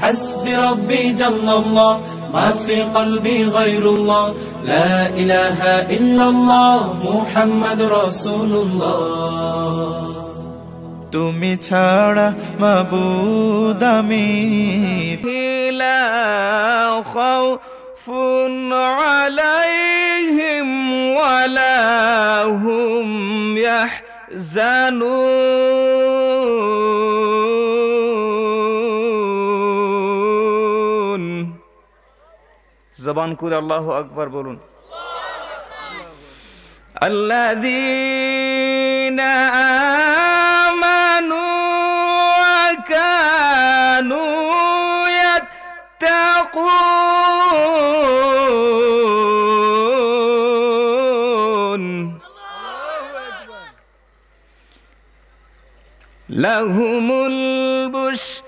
حسبي ربي جل الله ما في قلبي غير الله لا إله إلا الله محمد رسول الله তুমি ছাড়া মাবুদ আমি لا خوف عليهم ولا هم يحزنون زبان করে الله أكبر بولون الذين آمنوا وكانوا يتقون لهم البشرى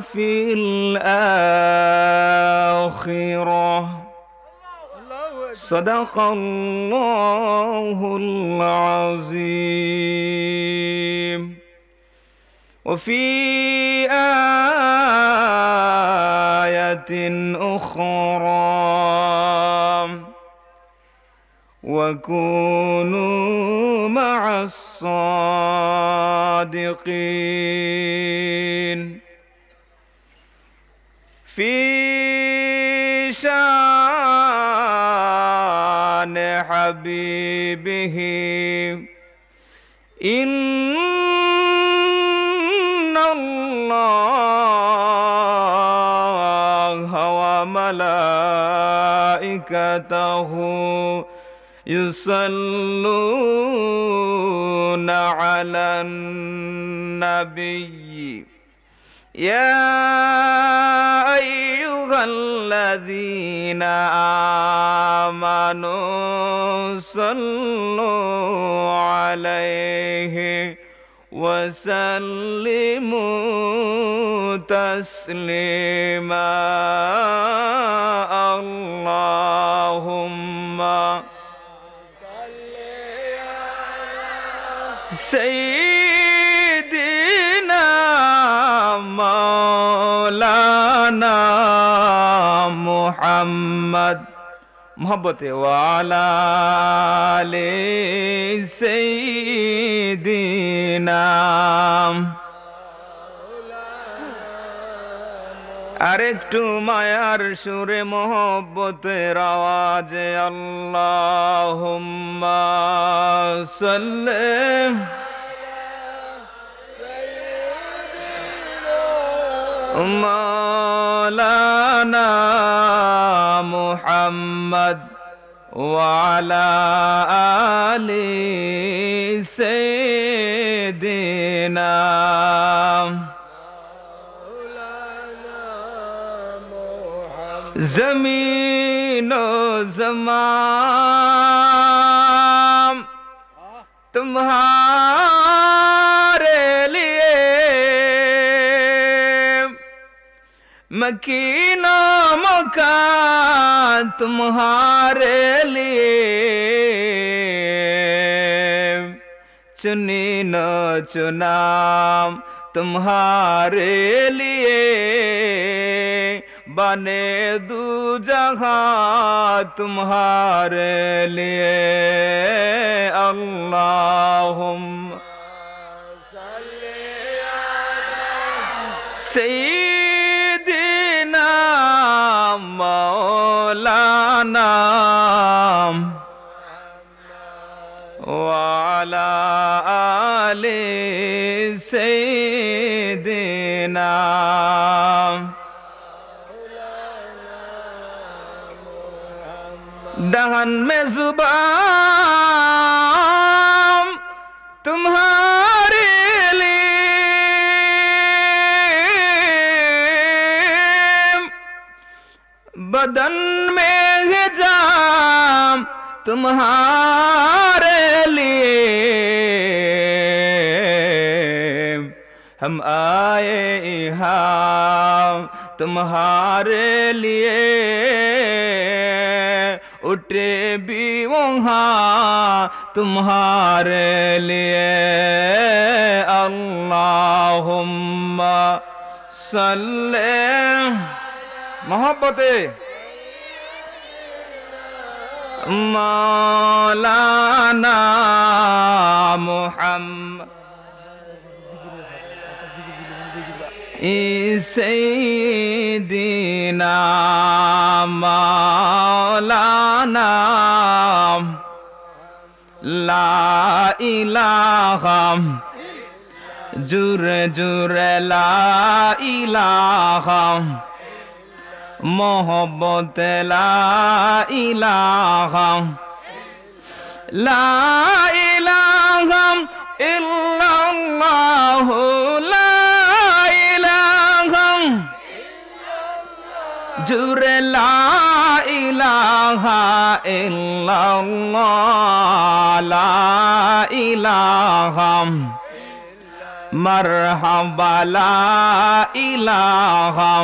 في الآخرة صدق الله العظيم وفي آية أخرى وكونوا مع الصادقين في شان حبيبه إن الله وملائكته يصلون على النبي يا أيها الذين آمنوا صلوا عليه وسلموا تسليما اللهم صل على سيدنا মোহাম্মদ মোহব্বতে ওয়ালালে সেই দিনাম আরেকটু মায়ার সুরে মোহব্বতের আওয়াজে আল্লাহ সাল্লাম مولانا محمد وعلى آل سيدنا مولانا محمد زمین و زمان تمہارا मकीना का तुम्हारे लिए चुनी न चुनाम तुम्हारे लिए बने दू जगह तुम्हारे लिए अल्लाह सही वाले से देना दहन में जुबान तुम्हारे लिए बदन में जाम तुम्हारा हम आए यहाँ तुम्हारे लिए उठे भी वहाँ तुम्हारे लिए अल्लाहुम्मा सल्ले मोहब्बत मौलाना मोहम्मद সৈদিনা মাওলানা লা ইলাহা জুর জুর লা ইলাহা মোহব্বত লা ইলাহা লা ইলাহা ইল্লাল্লাহু জুরে ইলাহা ইল্লাল্লাহ ইলাহা মারহাবালা ইলাহা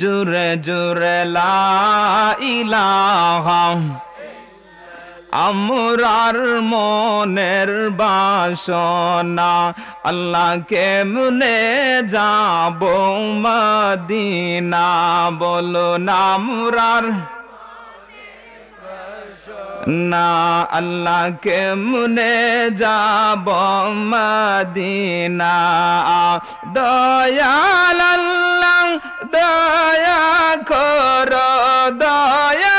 জুরে জুরে লা ইলাহা আমরার মনের বাসনা আল্লাহ কেমনে যাব মদিনা বলো নামরার না আল্লাহ কেমনে যাব মদিনা দয়াল আল্লাহ দয়া কর দয়া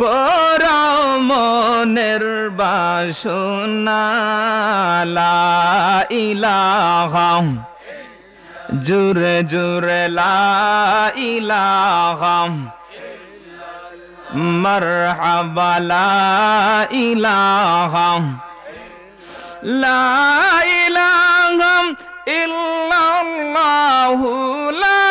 পোরাও মনের বাসুনালা ইলাহম জুরে জুরে লা ইলাহম مرحبا لا إله لا إله إلا الله لا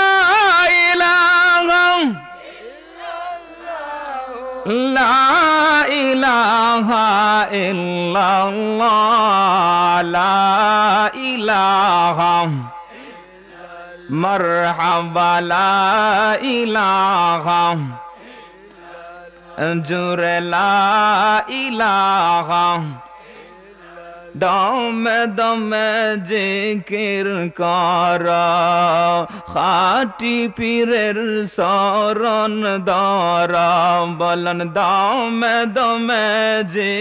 لا إله إلا الله لا إله مرحبا لا إله إلا جر لا إله দম দমে জিকির কর খাটি পীরের শরণ দর বলন দম দমে জি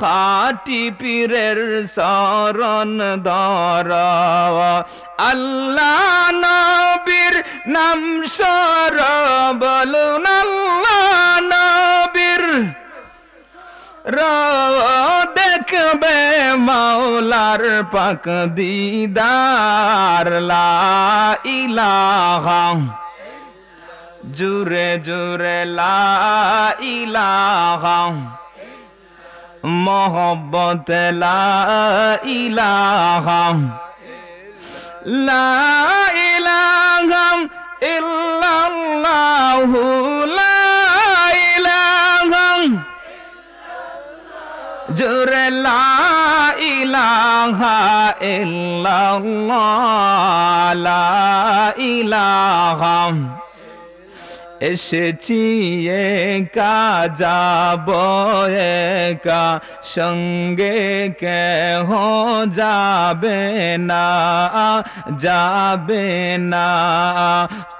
খাটি পীরের শরণ দর আল্লাহ নবীর নাম সর বলুন আল্লাহ নবীর দেখবে মাওলার পাক দিদার ইলাহা জুরে জুরে ইলাহা মোহব্বত ইলাহা লা ইলাহা ইল্লাল্লাহু লা জোরে লা ইলাহা ইল্লাল্লাহ ইলাহা এসেছি একা যাব একা সঙ্গে কেহ যাবে না যাবে না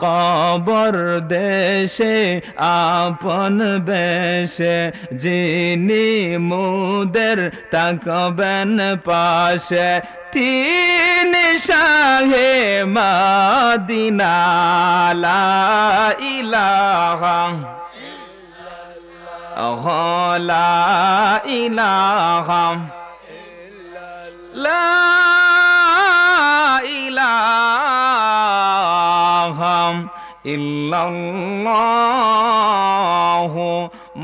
কবর দেশে আপন বেশে যিনি মুদের তাকবেন পাশে তিন শাহে মদিনা লা ইলাহা লা ইলাহা লা ইলাহা ইল্লাল্লাহু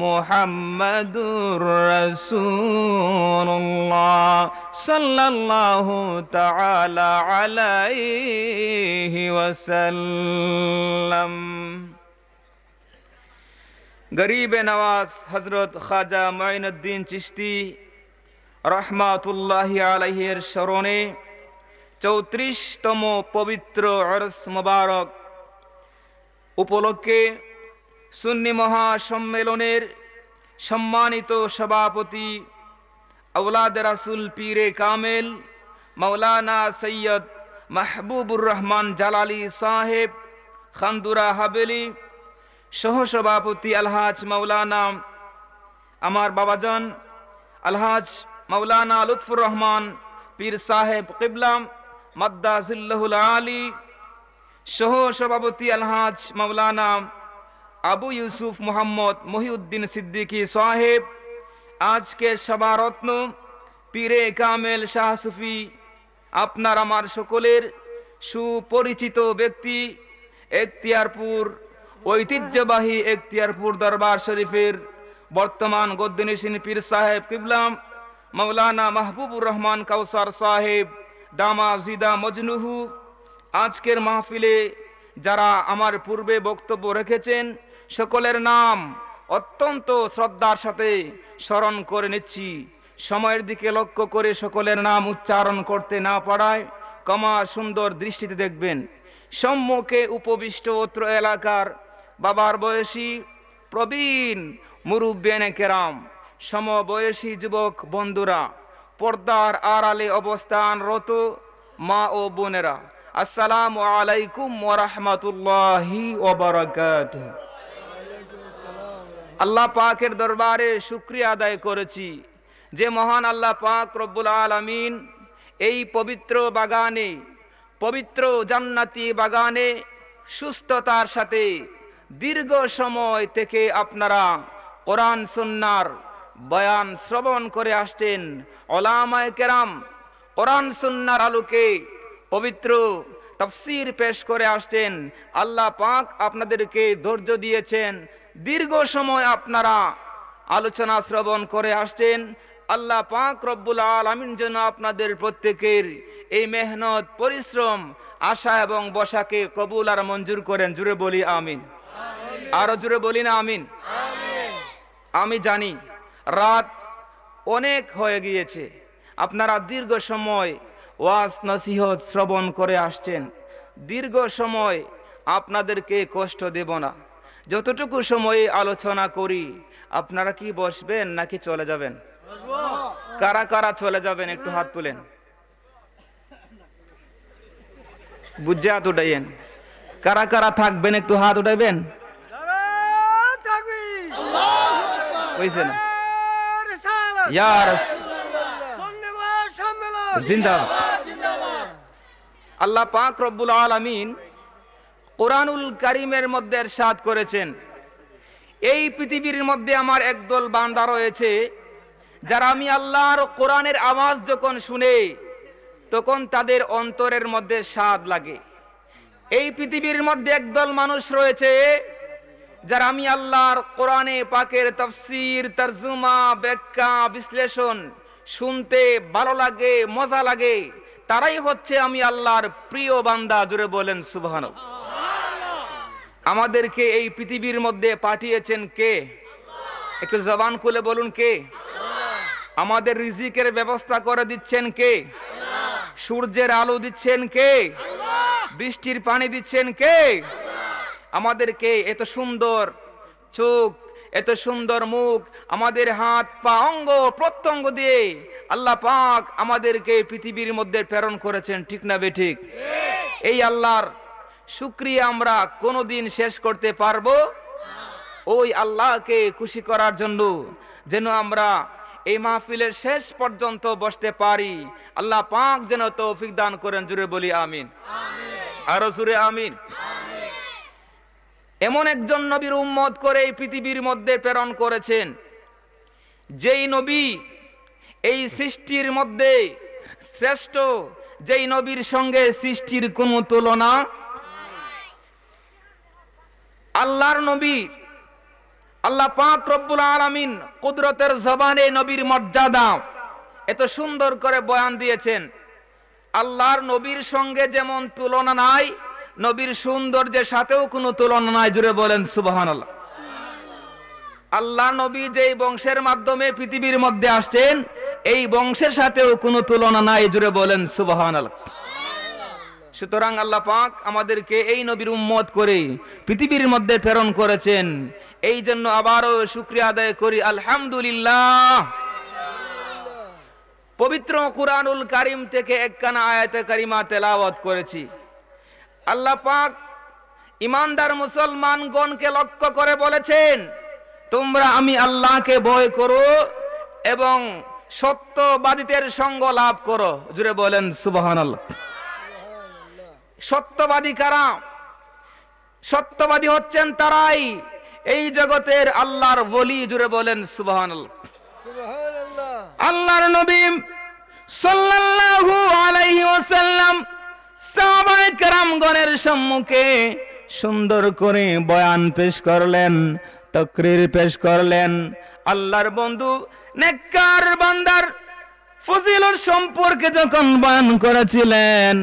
মোহাম্মদুর রসুল্লাহ সাল্লাল্লাহু তাআলা আলাইহি ওয়াসাল্লাম গরিব নওয়াজ হজরত খাজা মঈনুদ্দিন চিশতি রহমাতুল্লাহ আলাইহের স্মরণে চৌত্রিশতম পবিত্র অরস মোবারক উপলক্ষে সুন্নি মহাসম্মেলনের সম্মানিত সভাপতি আউলাদ রাসুল পীরে কামেল মাওলানা সৈয়দ মাহবুবুর রহমান জালালি সাহেব খান্দুরা হাবেলি সহসভাপতি আলহাজ মাওলানা আমার বাবাজান আলহাজ মাওলানা লুৎফুর রহমান পীর সাহেব কিবলাম মাদ্দাজিল্লাহুল আলী সহসভাপতি আলহাজ মাওলানা আবু ইউসুফ মোহাম্মদ মহিউদ্দিন সিদ্দিকী সাহেব আজকে সবারত্ন পীরে কামেল শাহ সুফি আপনার আমার সকলের সুপরিচিত ব্যক্তি এখতিয়ারপুর ঐতিহ্যবাহী এখতিয়ারপুর দরবার শরীফের বর্তমান গদ্দিনীসিন পীর সাহেব কিবলাম মৌলানা মাহবুবুর রহমান কাউসার সাহেব দামা জিদা মজনুহু আজকের মাহফিলে যারা আমার পূর্বে বক্তব্য রেখেছেন সকলের নাম অত্যন্ত শ্রদ্ধার সাথে স্মরণ করে নিচ্ছি সময়ের দিকে লক্ষ্য করে সকলের নাম উচ্চারণ করতে না পারায় কমা সুন্দর দৃষ্টিতে দেখবেন সম্মুখে উপবিষ্ট অত্র এলাকার বাবার বয়সী প্রবীণ মুরুব্বেনে কেরাম সমবয়সী যুবক বন্ধুরা পর্দার আড়ালে অবস্থানরত মা ও বোনেরা আসসালামু আলাইকুম ওরহমতুল্লাহি ওবরাকাতুহু আল্লাহ পাকের দরবারে শুক্রিয়া আদায় করেছি যে মহান আল্লাহ পাক রব্বুল আলমিন এই পবিত্র বাগানে পবিত্র জান্নাতি বাগানে সুস্থতার সাথে দীর্ঘ সময় থেকে আপনারা কোরআন সন্ন্যার বয়ান শ্রবণ করে আসছেন অলামায় কেরাম কোরআন সন্ন্যার আলোকে পবিত্র তফসির পেশ করে আসছেন আল্লাহ পাক আপনাদেরকে ধৈর্য দিয়েছেন দীর্ঘ সময় আপনারা আলোচনা শ্রবণ করে আসছেন আল্লাহ পাক রব্বুল আলমিন যেন আপনাদের প্রত্যেকের এই মেহনত পরিশ্রম আশা এবং বসাকে কবুল আর মঞ্জুর করেন জুড়ে বলি আমিন আরো জুড়ে বলি না আমিন আমি জানি রাত অনেক হয়ে গিয়েছে আপনারা দীর্ঘ সময় ওয়াজ নসিহত শ্রবণ করে আসছেন দীর্ঘ সময় আপনাদেরকে কষ্ট দেব না যতটুকু সময়ে আলোচনা করি আপনারা কি বসবেন নাকি চলে যাবেন কারা কারা চলে যাবেন একটু হাত তুলেন বুঝে হাত উঠাইয়েন কারা কারা থাকবেন একটু হাত উঠাইবেন আল্লাহ পাক রব্বুল আলমিন কোরআনুল কারিমের মধ্যে এরশাদ করেছেন এই পৃথিবীর মধ্যে আমার একদল বান্দা রয়েছে যারা আমি আল্লাহর কোরআনের আওয়াজ যখন শুনে তখন তাদের অন্তরের মধ্যে স্বাদ লাগে এই পৃথিবীর মধ্যে একদল মানুষ রয়েছে যারা আমি আল্লাহর কোরআনে পাকের তফসির তর্জুমা ব্যাখ্যা বিশ্লেষণ শুনতে ভালো লাগে মজা লাগে তারাই হচ্ছে আমি আল্লাহর প্রিয় বান্দা জুড়ে বলেন সুবহান আমাদেরকে এই পৃথিবীর মধ্যে পাঠিয়েছেন কে একটু জবান খুলে বলুন কে আমাদের রিজিকের ব্যবস্থা করে দিচ্ছেন কে সূর্যের আলো দিচ্ছেন কে বৃষ্টির পানি দিচ্ছেন কে আমাদেরকে এত সুন্দর চোখ এত সুন্দর মুখ আমাদের হাত পা অঙ্গ প্রত্যঙ্গ দিয়ে আল্লাহ পাক আমাদেরকে পৃথিবীর মধ্যে প্রেরণ করেছেন ঠিক না বে ঠিক এই আল্লাহর সুক্রিয়া আমরা দিন শেষ করতে পারবো ওই আল্লাহকে খুশি করার জন্য যেন আমরা এই মাহফিলের শেষ পর্যন্ত বসতে পারি আল্লাহ পাক যেন তৌফিক দান করেন জুড়ে বলি আমিন আরো জুড়ে আমিন এমন একজন নবীর উম্মত করে এই পৃথিবীর মধ্যে প্রেরণ করেছেন যেই নবী এই সৃষ্টির মধ্যে শ্রেষ্ঠ যেই নবীর সঙ্গে সৃষ্টির কোনো তুলনা আল্লাহর নবী আল্লাহ পাঁচ রব্বুল আলমিন কুদরতের জবানে নবীর মর্যাদা এত সুন্দর করে বয়ান দিয়েছেন আল্লাহর নবীর সঙ্গে যেমন তুলনা নাই নবীর সৌন্দর্যের সাথেও কোনো তুলনা নাই জুড়ে বলেন সুবাহান আল্লাহ আল্লাহ নবী যেই বংশের মাধ্যমে পৃথিবীর মধ্যে আসছেন এই বংশের সাথেও কোনো তুলনা নাই জুড়ে বলেন সুবাহান আল্লাহ সুতরাং আল্লাহ পাক আমাদেরকে এই নবীর উম্মত করে পৃথিবীর মধ্যে প্রেরণ করেছেন এই জন্য আবারও শুক্রিয়া আদায় করি আলহামদুলিল্লাহ পবিত্র কুরআনুল কারিম থেকে একখানা আয়াত কারিমা তেলাওয়াত করেছি আল্লাহ পাক ইমানদার মুসলমানগণকে লক্ষ্য করে বলেছেন তোমরা আমি আল্লাহকে ভয় করো এবং সত্যবাদীদের সঙ্গ লাভ করো জুড়ে বলেন সুবাহান সত্যবাদী কারা সত্যবাদী হচ্ছেন তারাই এই জগতের আল্লাহর বলি জুড়ে বলেন সুবাহান আল্লাহর নবীম সাল্লাল্লাহু আলাইহি ওয়াসাল্লাম সাহাবায়ে কেরামগণের সম্মুখে সুন্দর করে বয়ান পেশ করলেন তকরির পেশ করলেন আল্লাহর বন্ধু নেককার বান্দার ফজিলর সম্পর্কে যখন বয়ান করেছিলেন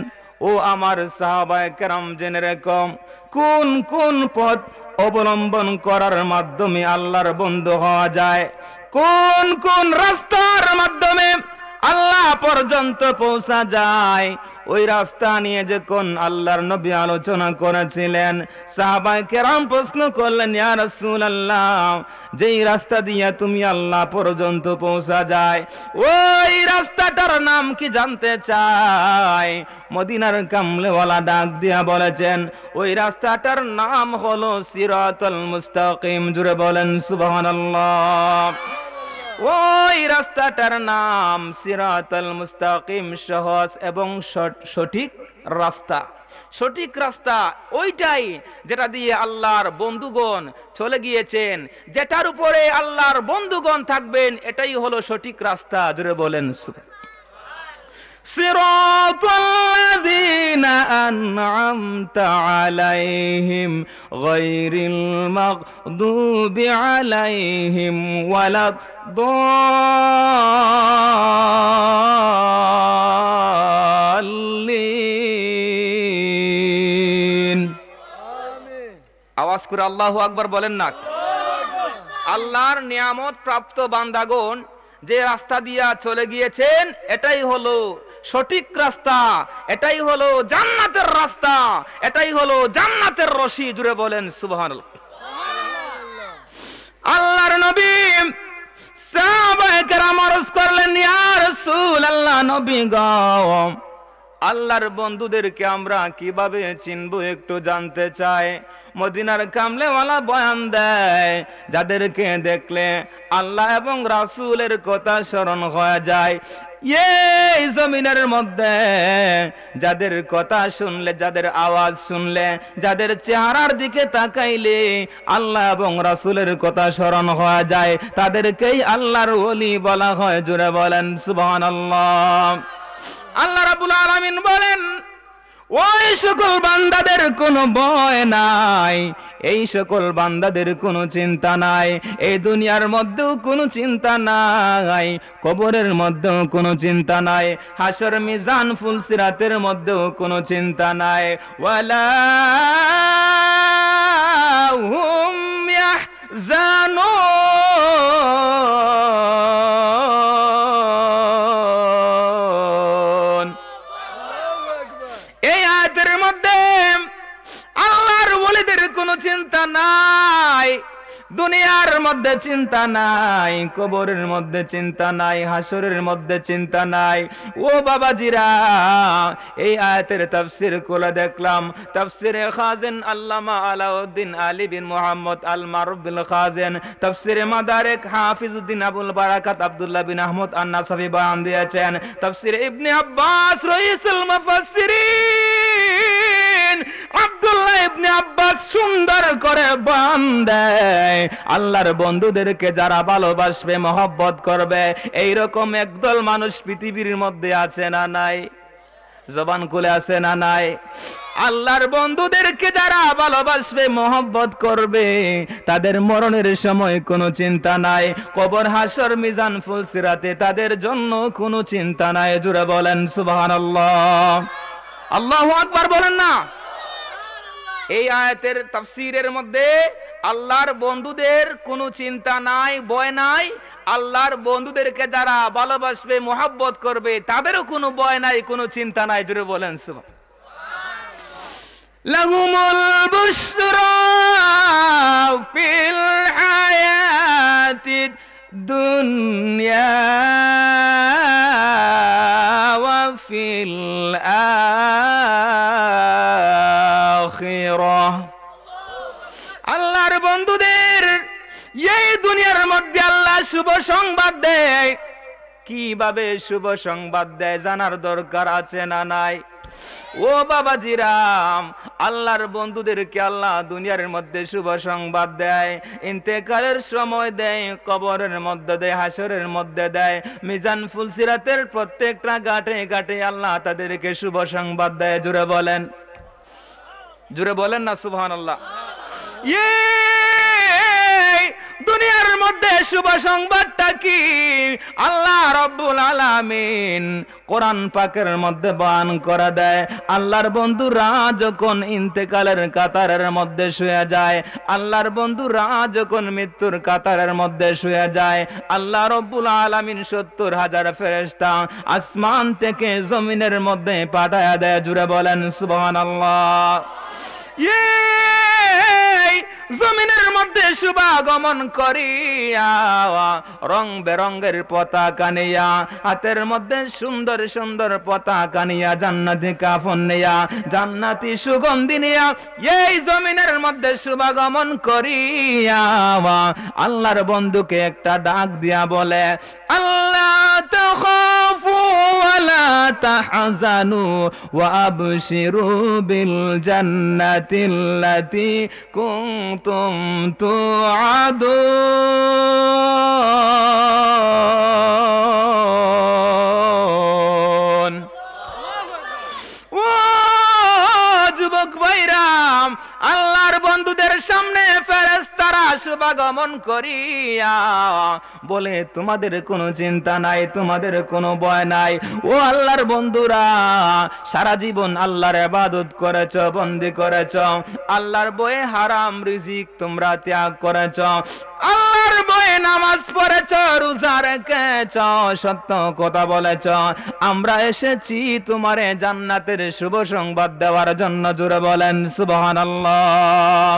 ও আমার সাহাবায়ে কেরাম জেনে রেখম কোন কোন পথ অবলম্বন করার মাধ্যমে আল্লাহর বন্ধু হওয়া যায় কোন কোন রাস্তার মাধ্যমে আল্লাহ পর্যন্ত পৌঁছা যায় ওই রাস্তা নিয়ে যে কোন আল্লাহর নবী আলোচনা করেছিলেন সাহাবাই কেরাম প্রশ্ন করলেন ইয়ারসুল আল্লাহ যেই রাস্তা দিয়ে তুমি আল্লাহ পর্যন্ত পৌঁছা যায় ওই রাস্তাটার নাম কি জানতে চাই মদিনার কামলেওয়ালা ডাক দিয়া বলেছেন ওই রাস্তাটার নাম হলো সিরাতুল মুস্তাকিম জুড়ে বলেন সুবহানাল্লাহ ওই রাস্তাটার নাম সিরাতাল মুস্তাকিম সহজ এবং সঠিক রাস্তা সঠিক রাস্তা ওইটাই যেটা দিয়ে আল্লাহর বন্ধুগণ চলে গিয়েছেন যেটার উপরে আল্লাহর বন্ধুগণ থাকবেন এটাই হলো সঠিক রাস্তা জুড়ে বলেন আওয়াজ করে আল্লাহ আকবার বলেন না আল্লাহর নিয়ামত প্রাপ্ত বান্দাগণ যে রাস্তা দিয়া চলে গিয়েছেন এটাই হলো সঠিক রাস্তা এটাই হলো জান্নাতের রাস্তা এটাই হলো জান্নাতের রশি জুড়ে বলেন সুবহান আল্লাহর নবী সাহাবায়ে কেরাম করলেন ইয়া রাসূল আল্লাহ নবী গম আল্লাহর বন্ধুদেরকে আমরা কিভাবে চিনব একটু জানতে চাই মদিনার কামলেওয়ালা বয়ান দেয় যাদেরকে দেখলে আল্লাহ এবং রাসুলের কথা স্মরণ হয়ে যায় জমিনের মধ্যে যাদের কথা শুনলে যাদের আওয়াজ শুনলে যাদের চেহারার দিকে তাকাইলে আল্লাহ এবং রাসুলের কথা স্মরণ হওয়া যায় তাদেরকেই আল্লাহর ওলি বলা হয় জুড়ে বলেন সুবহানাল্লাহ আল্লাহ রাবুল আলমিন বলেন ওই সকল বান্দাদের কোনো ভয় নাই এই সকল বান্দাদের কোনো চিন্তা নাই এই দুনিয়ার মধ্যেও কোনো চিন্তা নাই কবরের মধ্যেও কোনো চিন্তা নাই হাসর মিজান ফুলসিরাতের মধ্যেও কোনো চিন্তা নাই ওয়ালা জানো চিন্তা নাই দুনিয়ার মধ্যে চিন্তা নাই কবরের মধ্যে চিন্তা নাই হাসরের মধ্যে চিন্তা নাই ও বাবাজিরা এই আয়াতের তাফসির কোলা দেখলাম তাফসিরে খাজেন আল্লামা আলাউদ্দিন আলী বিন মোহাম্মদ আল মারুবিল খাজেন তাফসিরে মাদারেক হাফিজউদ্দিন আবুল বারাকাত আব্দুল্লাহ বিন আহমদ আন্না সাবি বায়ান দিয়েছেন তাফসিরে ইবনে আব্বাস রইসুল মুফাসসিরিন বলেন আব্দুল্লাহ ইবনে আব্বাস সুন্দর করে বান দেয় আল্লাহর বন্ধুদেরকে যারা ভালোবাসবে মহব্বত করবে এই রকম একদল মানুষ পৃথিবীর মধ্যে আছে না নাই জবান খুলে আছে না নাই আল্লাহর বন্ধুদেরকে যারা ভালোবাসবে মহব্বত করবে তাদের মরণের সময় কোনো চিন্তা নাই কবর হাসর মিজান ফুলসিরাতে তাদের জন্য কোনো চিন্তা নাই জুড়ে বলেন সুবহানাল্লাহ আল্লাহ আকবার বলেন না এই আয়াতের তাফসিরের মধ্যে আল্লাহর বন্ধুদের কোনো চিন্তা নাই বয় নাই আল্লাহর বন্ধুদেরকে যারা ভালোবাসবে মোহাব্বত করবে তাদেরও কোনো বয় নাই কোনো চিন্তা নাই জুড়ে বলেন লাহুমুল ফিল দুনিয়া ওয়া ফিল আ শুভ সংবাদ দেয় কিভাবে শুভ সংবাদ দেয় জানার দরকার আছে না নাই ও বাবা জিরাম আল্লাহর বন্ধুদেরকে আল্লাহ দুনিয়ার মধ্যে শুভ সংবাদ দেয় ইন্তেকালের সময় দেয় কবরের মধ্যে দেয় হাসরের মধ্যে দেয় মিজান ফুলসিরাতের প্রত্যেকটা গাটে গাটে আল্লাহ তাদেরকে শুভ সংবাদ দেয় জুড়ে বলেন জুড়ে বলেন না সুবহান আল্লাহ ইয়ে দুনিয়ার মধ্যে শুভ সংবাদটা কি আল্লাহ রব্বুল আলামিন কোরআন পাকের মধ্যে বান করা দেয় আল্লাহর বন্ধুরা যখন ইন্তেকালের কাতারের মধ্যে শুয়ে যায় আল্লাহর বন্ধুরা যখন মৃত্যুর কাতারের মধ্যে শুয়ে যায় আল্লাহ রব্বুল আলামিন সত্তর হাজার ফেরেস্তা আসমান থেকে জমিনের মধ্যে পাঠায়া দেয় জুড়ে বলেন সুবহানাল্লাহ ইয়ে জমিনের মধ্যে করিয়া রং বেরঙ্গের পতাকা নিয়া হাতের মধ্যে সুন্দর সুন্দর জান্নাতি কাফন নিয়া জান্নাতি সুগন্ধি নিয়া এই জমিনের মধ্যে শুভাগমন করিয়া আল্লাহর বন্ধুকে একটা ডাক দিয়া বলে আল্লাহ تخافوا ولا تحزنوا وأبشروا بالجنة التي كنتم توعدون ও যুবক ভাইরাম আল্লাহর বন্ধুদের সামনে শুভাগমন করিয়া বলে তোমাদের কোনো চিন্তা নাই তোমাদের কোনো ভয় নাই ও আল্লাহর বন্ধুরা সারা জীবন আল্লাহর ইবাদত করেছ বন্দি করেছ আল্লাহর বয়ে হারাম রিজিক তোমরা ত্যাগ করেছ আল্লাহর বয়ে নামাজ পড়েছ রোজা রেখেছ সত্য কথা বলেছ আমরা এসেছি তোমার জান্নাতের শুভ সংবাদ দেওয়ার জন্য জোরে বলেন আল্লাহ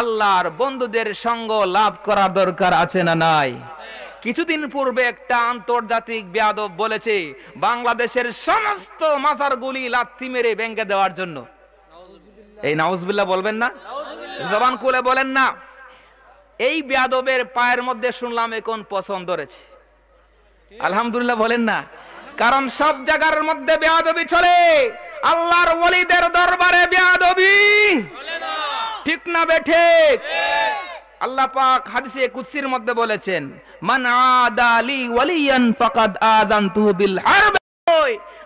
আল্লাহর বন্ধুদের সঙ্গ লাভ করা দরকার আছে না নাই কিছুদিন পূর্বে একটা আন্তর্জাতিক বেয়াদব বলেছে বাংলাদেশের সমস্ত মাজারগুলি লাথি মেরে ব্যাংকে দেওয়ার জন্য এই নাউজবিল্লা বলবেন না জবান কুলে বলেন না এই বেয়াদবের পায়ের মধ্যে শুনলাম এখন পছন্দ ধরেছে আলহামদুলিল্লাহ বলেন না কারণ সব জায়গার মধ্যে বেয়াদবি চলে আল্লাহর ওলিদের দরবারে বেয়াদবি চলে ঠিক না বেঠে আল্লাহ পাক হাদিসে কুদসির মধ্যে বলেছেন মান আদালি ওয়ালিয়ান ফাকাদ আযানতু বিল হারব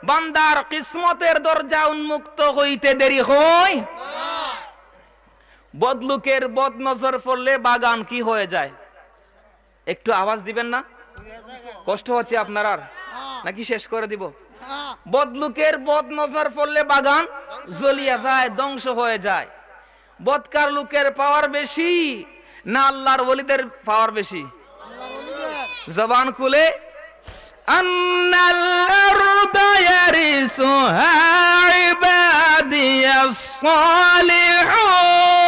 বান্দার কিসমতের দরজা উন্মুক্ত হইতে দেরি হয় বদলুকের বদ নজর পড়লে বাগান কি হয়ে যায় একটু আওয়াজ দিবেন না কষ্ট হচ্ছে আপনার আর নাকি শেষ করে দিব বদলুকের বদ নজর পড়লে বাগান জ্বলিয়া যায় ধ্বংস হয়ে যায় বদকার লোকের পাওয়ার বেশি না আল্লাহর ওলিদের পাওয়ার বেশি জবান খুলে আন্নাল আরদা ইয়ারিসুহা ইবাদিয়াস সালিহুন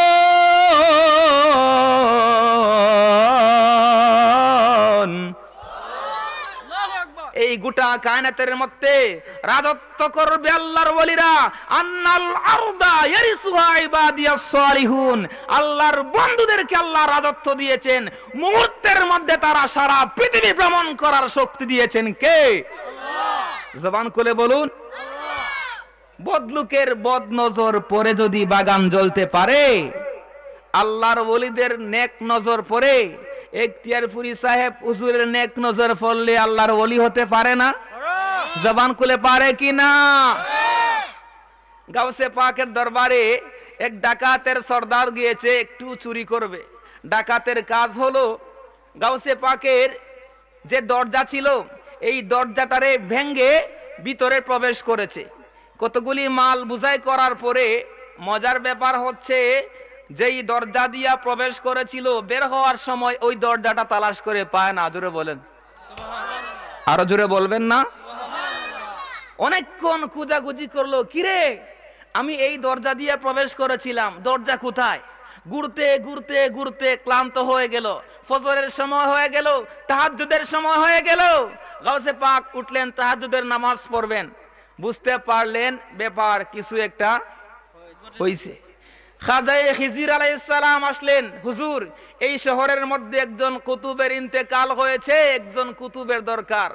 এই গোটা কায়নাতের মধ্যে রাজত্ব করবে আল্লাহর বলিরা আন্নাল আরদা ইয়ারিসুহা ইবাদিয়াস সালিহুন আল্লাহর বন্ধুদেরকে আল্লাহ রাজত্ব দিয়েছেন মুহূর্তের মধ্যে তারা সারা পৃথিবী ভ্রমণ করার শক্তি দিয়েছেন কে আল্লাহ জবান খুলে বলুন বদলুকের বদ নজর পরে যদি বাগান জ্বলতে পারে আল্লাহর ওলিদের নেক নজর পরে এখতিয়ারপুরি সাহেব হুজুরের নেক নজর পড়লে আল্লাহর ওলি হতে পারে না জবান খুলে পারে কি না গাউসে পাকের দরবারে এক ডাকাতের সর্দার গিয়েছে একটু চুরি করবে ডাকাতের কাজ হলো গাউসে পাকের যে দরজা ছিল এই দরজাটারে ভেঙ্গে ভিতরে প্রবেশ করেছে কতগুলি মাল বুঝাই করার পরে মজার ব্যাপার হচ্ছে যেই দরজা দিয়া প্রবেশ করেছিল বের হওয়ার সময় ওই দরজাটা তালাশ করে পায় না জোরে বলেন আরো জোরে বলবেন না অনেকক্ষণ খুঁজাখুঁজি করলো কিরে আমি এই দরজা দিয়ে প্রবেশ করেছিলাম দরজা কোথায় ঘুরতে ঘুরতে ঘুরতে ক্লান্ত হয়ে গেল ফজরের সময় হয়ে গেল তাহাজুদের সময় হয়ে গেল গাউসে পাক উঠলেন তাহাজুদের নামাজ পড়বেন বুঝতে পারলেন ব্যাপার কিছু একটা হয়েছে খাজাই খিজির আলাইসালাম আসলেন হুজুর এই শহরের মধ্যে একজন কুতুবের ইন্তেকাল হয়েছে একজন কুতুবের দরকার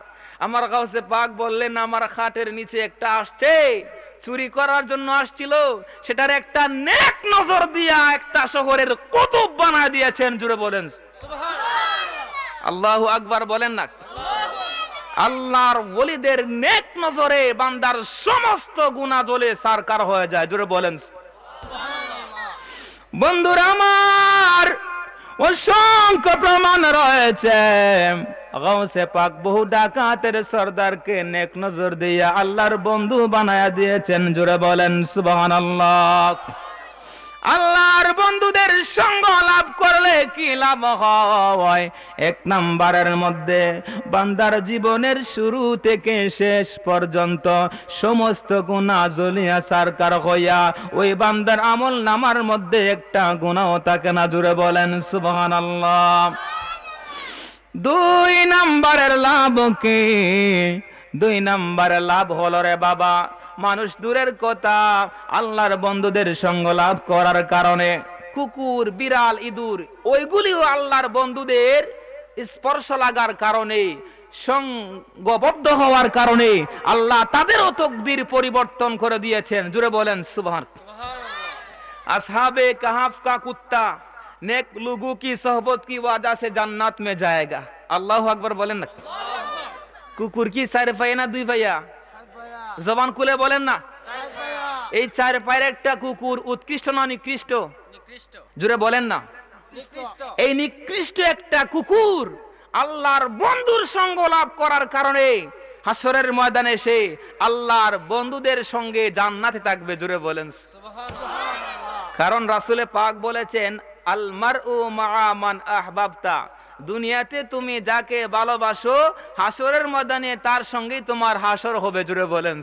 আমার কাছে পাক বললেন আমার খাটের নিচে একটা আসছে চুরি করার জন্য আসছিল সেটার একটা নেক নজর দিয়া একটা শহরের কুতুব বানা দিয়েছেন জুড়ে বলেন আল্লাহ আকবার বলেন না আল্লাহর বলিদের নেক নজরে বান্দার সমস্ত গুণা জ্বলে সারকার হয়ে যায় জুড়ে বলেন বন্ধুর আমার অসংখ্য প্রমাণ রয়েছে নজর দিয়ে আল্লাহর বন্ধু বানায় দিয়েছেন জুড়ে বলেন সুবাহ আল্লাহর বন্ধুদের সঙ্গ লাভ করলে কি লাভ হয় এক নাম্বারের মধ্যে বান্দার জীবনের শুরু থেকে শেষ পর্যন্ত সমস্ত গুণা জলিয়া সারকার হইয়া ওই বান্দার আমল নামার মধ্যে একটা গুণাও তাকে না জুড়ে বলেন সুবহান আল্লাহ দুই নাম্বারের লাভ কি দুই নাম্বারের লাভ হলো রে বাবা মানুষ দূরের কথা আল্লাহর বন্ধুদের সঙ্গ লাভ করার কারণে কুকুর বিড়াল ইঁদুর ওইগুলিও আল্লাহর বন্ধুদের স্পর্শ লাগার কারণে সংগবদ্ধ হওয়ার কারণে আল্লাহ তাদেরও তকদির পরিবর্তন করে দিয়েছেন জুড়ে বলেন সুভার্থ আসহাবে কাহাফ কা কুত্তা নেক লুগু কি সহবত কি ওয়াজা সে জান্নাত মে জায়গা আল্লাহ আকবর বলেন না কুকুর কি চার ফাইয়া না দুই ভাইয়া জবান খুলে বলেন না এই চার পায়ের একটা কুকুর উৎকৃষ্ট না নিকৃষ্ট জুড়ে বলেন না এই নিকৃষ্ট একটা কুকুর আল্লাহর বন্ধুর সঙ্গ লাভ করার কারণে হাসরের ময়দানে এসে আল্লাহর বন্ধুদের সঙ্গে জান্নাতে থাকবে জুড়ে বলেন কারণ রাসুলে পাক বলেছেন আলমার ও মা আহবাবতা দুনিয়াতে তুমি যাকে ভালোবাসো হাসরের ময়দানে তার সঙ্গেই তোমার হাসর হবে জুড়ে বলেন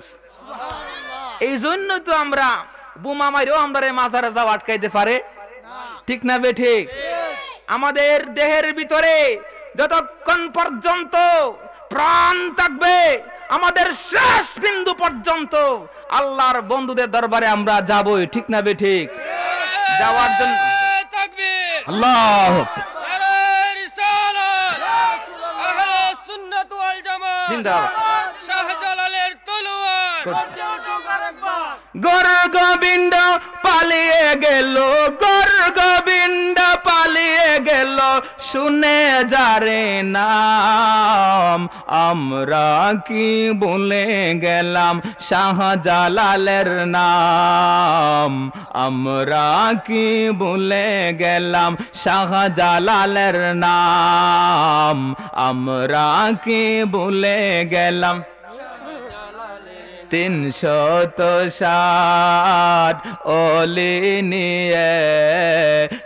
এই জন্য তো আমরা বোমা মারিও আমরা মাজারে যাও আটকাইতে পারে ঠিক না বে ঠিক আমাদের দেহের ভিতরে যতক্ষণ পর্যন্ত প্রাণ থাকবে আমাদের শেষ বিন্দু পর্যন্ত আল্লাহর বন্ধুদের দরবারে আমরা যাবই ঠিক না বে ঠিক যাওয়ার জন্য আল্লাহ শাহজালালের গোবিন্দ পালিয়ে গেল গরু গোবিন্দ পালিয়ে গেল শুনে যারে নাম আমরা কি বলে গেলাম শাহজালালের নাম আমরা কি বলে গেলাম শাহজালালের নাম আমরা কি বলে গেলাম তিন শত ষাট অলি নিয়ে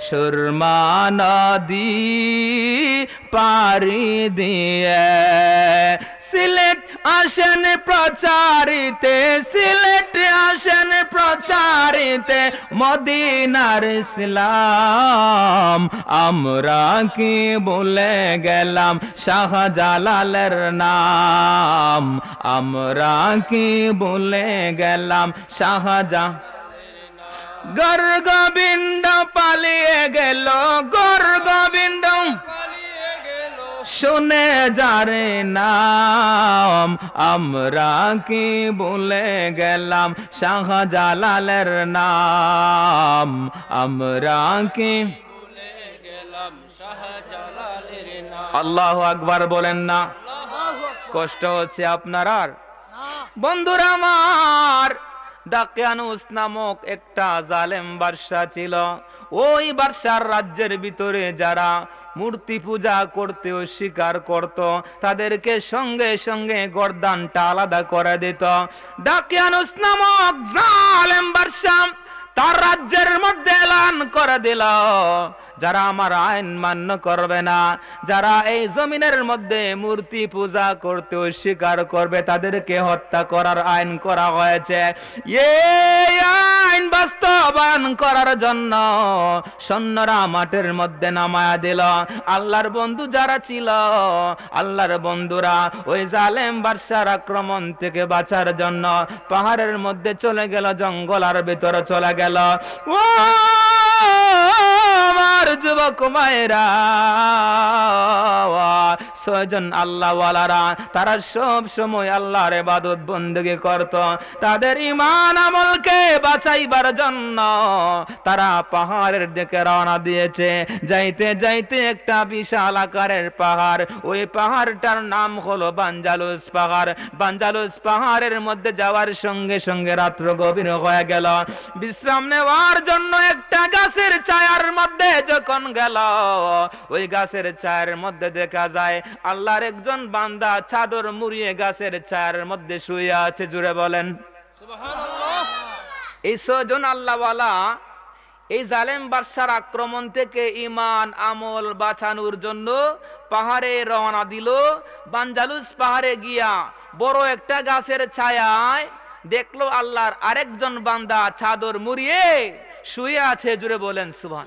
সুরমা নদী পারি দিয়ে সিলেট আসেন প্রচারিতে সিলেট আসেন প্রচারিতে মদিনার ইসলাম আমরা কি বলে গেলাম শাহজালালের নাম আমরা কি বলে গেলাম শাহজা গর্গবিন্দ পালিয়ে গেল গর্গবিন্দ শুনে যারে নাম আমরা কি বলে গেলাম শাহজালালের নাম আমরা কি আল্লাহ আকবার বলেন না কষ্ট হচ্ছে আপনার আর বন্ধুরা আমার ডাকিয়ানুস নামক একটা জালেম বাদশা ছিল ওই বাদশার রাজ্যের ভিতরে যারা মূর্তি পূজা করতে অস্বীকার করত তাদেরকে সঙ্গে সঙ্গে গরদানটা আলাদা করে দিত ডাকিয়ানুস নামক তার রাজ্যের মধ্যে এলান করে দিল যারা আমার আইন মান্য করবে না যারা এই জমিনের মধ্যে মূর্তি পূজা করতে স্বীকার করবে তাদেরকে হত্যা করার আইন করা হয়েছে এই আইন বাস্তবায়ন করার জন্য সৈন্যরা মাঠের মধ্যে নামায়া দিল আল্লাহর বন্ধু যারা ছিল আল্লাহর বন্ধুরা ওই জালেম বার্ষার আক্রমণ থেকে বাঁচার জন্য পাহাড়ের মধ্যে চলে গেল জঙ্গল আর ভিতরে চলে গেল ও যুবক ছয়জন আল্লাহওয়ালারা তারা সব সময় আল্লাহর এবাদত বন্দুকে করত তাদের ইমান আমলকে বাঁচাইবার জন্য তারা পাহাড়ের দিকে রওনা দিয়েছে যাইতে যাইতে একটা বিশাল আকারের পাহাড় ওই পাহাড়টার নাম হলো বাঞ্জালুস পাহাড় বাঞ্জালুস পাহাড়ের মধ্যে যাওয়ার সঙ্গে সঙ্গে রাত্র গভীর হয়ে গেল বিশ্রাম নেওয়ার জন্য একটা গাছের ছায়ার মধ্যে যখন গেল ওই গাছের ছায়ার মধ্যে দেখা যায় আল্লাহর একজন বান্দা চাদর মুড়িয়ে গাছের চায়ের মধ্যে শুয়ে আছে জুড়ে বলেন এই সজন আল্লাহওয়ালা এই জালেম বাদশার আক্রমণ থেকে ইমান আমল বাঁচানোর জন্য পাহাড়ে রওনা দিল বানজালুস পাহাড়ে গিয়া বড় একটা গাছের ছায়ায় দেখলো আল্লাহর আরেকজন বান্দা চাদর মুড়িয়ে শুয়ে আছে জুড়ে বলেন সুভান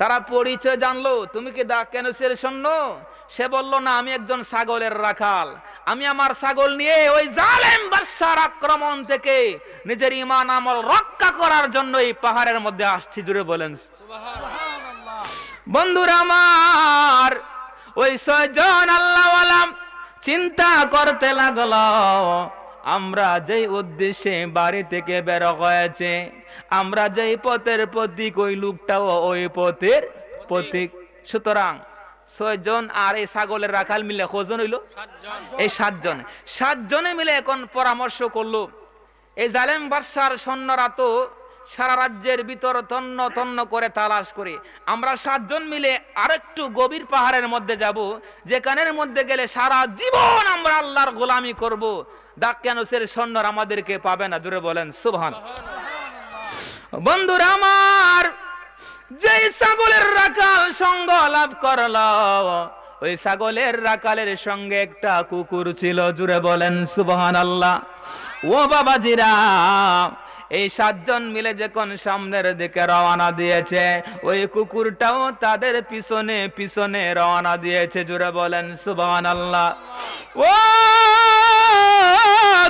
তারা পরিচয় জানলো তুমি কি দা কেন সৈন্য সে বলল না আমি একজন ছাগলের রাখাল আমি আমার ছাগল নিয়ে ওই জালেম বাদশার আক্রমণ থেকে নিজের ইমান আমল রক্ষা করার জন্য এই পাহাড়ের মধ্যে আসছি জুড়ে বলেন বন্ধুরা আমার ওই ছয়জন আল্লাহ চিন্তা করতে লাগলো আমরা যেই উদ্দেশ্যে বাড়ি থেকে বের হয়েছে আমরা যেই পথের প্রতীক ওই লোকটাও ওই পথের প্রতীক সুতরাং ছয়জন আর এই ছাগলের রাখাল মিলে কজন হইল এই সাতজন সাতজনে মিলে এখন পরামর্শ করলো এই জালেম বাদশার সৈন্যরা তো সারা রাজ্যের ভিতর তন্ন তন্ন করে তালাশ করে আমরা সাতজন মিলে আরেকটু গভীর পাহাড়ের মধ্যে যাব যেখানের মধ্যে গেলে সারা জীবন আমরা আল্লাহর গোলামি করবো দাক্যানুসের সৈন্যরা আমাদেরকে পাবে না দূরে বলেন সুভান বন্ধুরা আমার যে ছাগলের রাখাল সঙ্গ লাভ করল ওই ছাগলের রাকালের সঙ্গে একটা কুকুর ছিল জুড়ে বলেন সুবহান আল্লাহ ও বাবাজিরা এই সাতজন মিলে যখন সামনের দিকে রওনা দিয়েছে ওই কুকুরটাও তাদের পিছনে পিছনে রওনা দিয়েছে জুড়ে বলেন সুবান আল্লাহ ও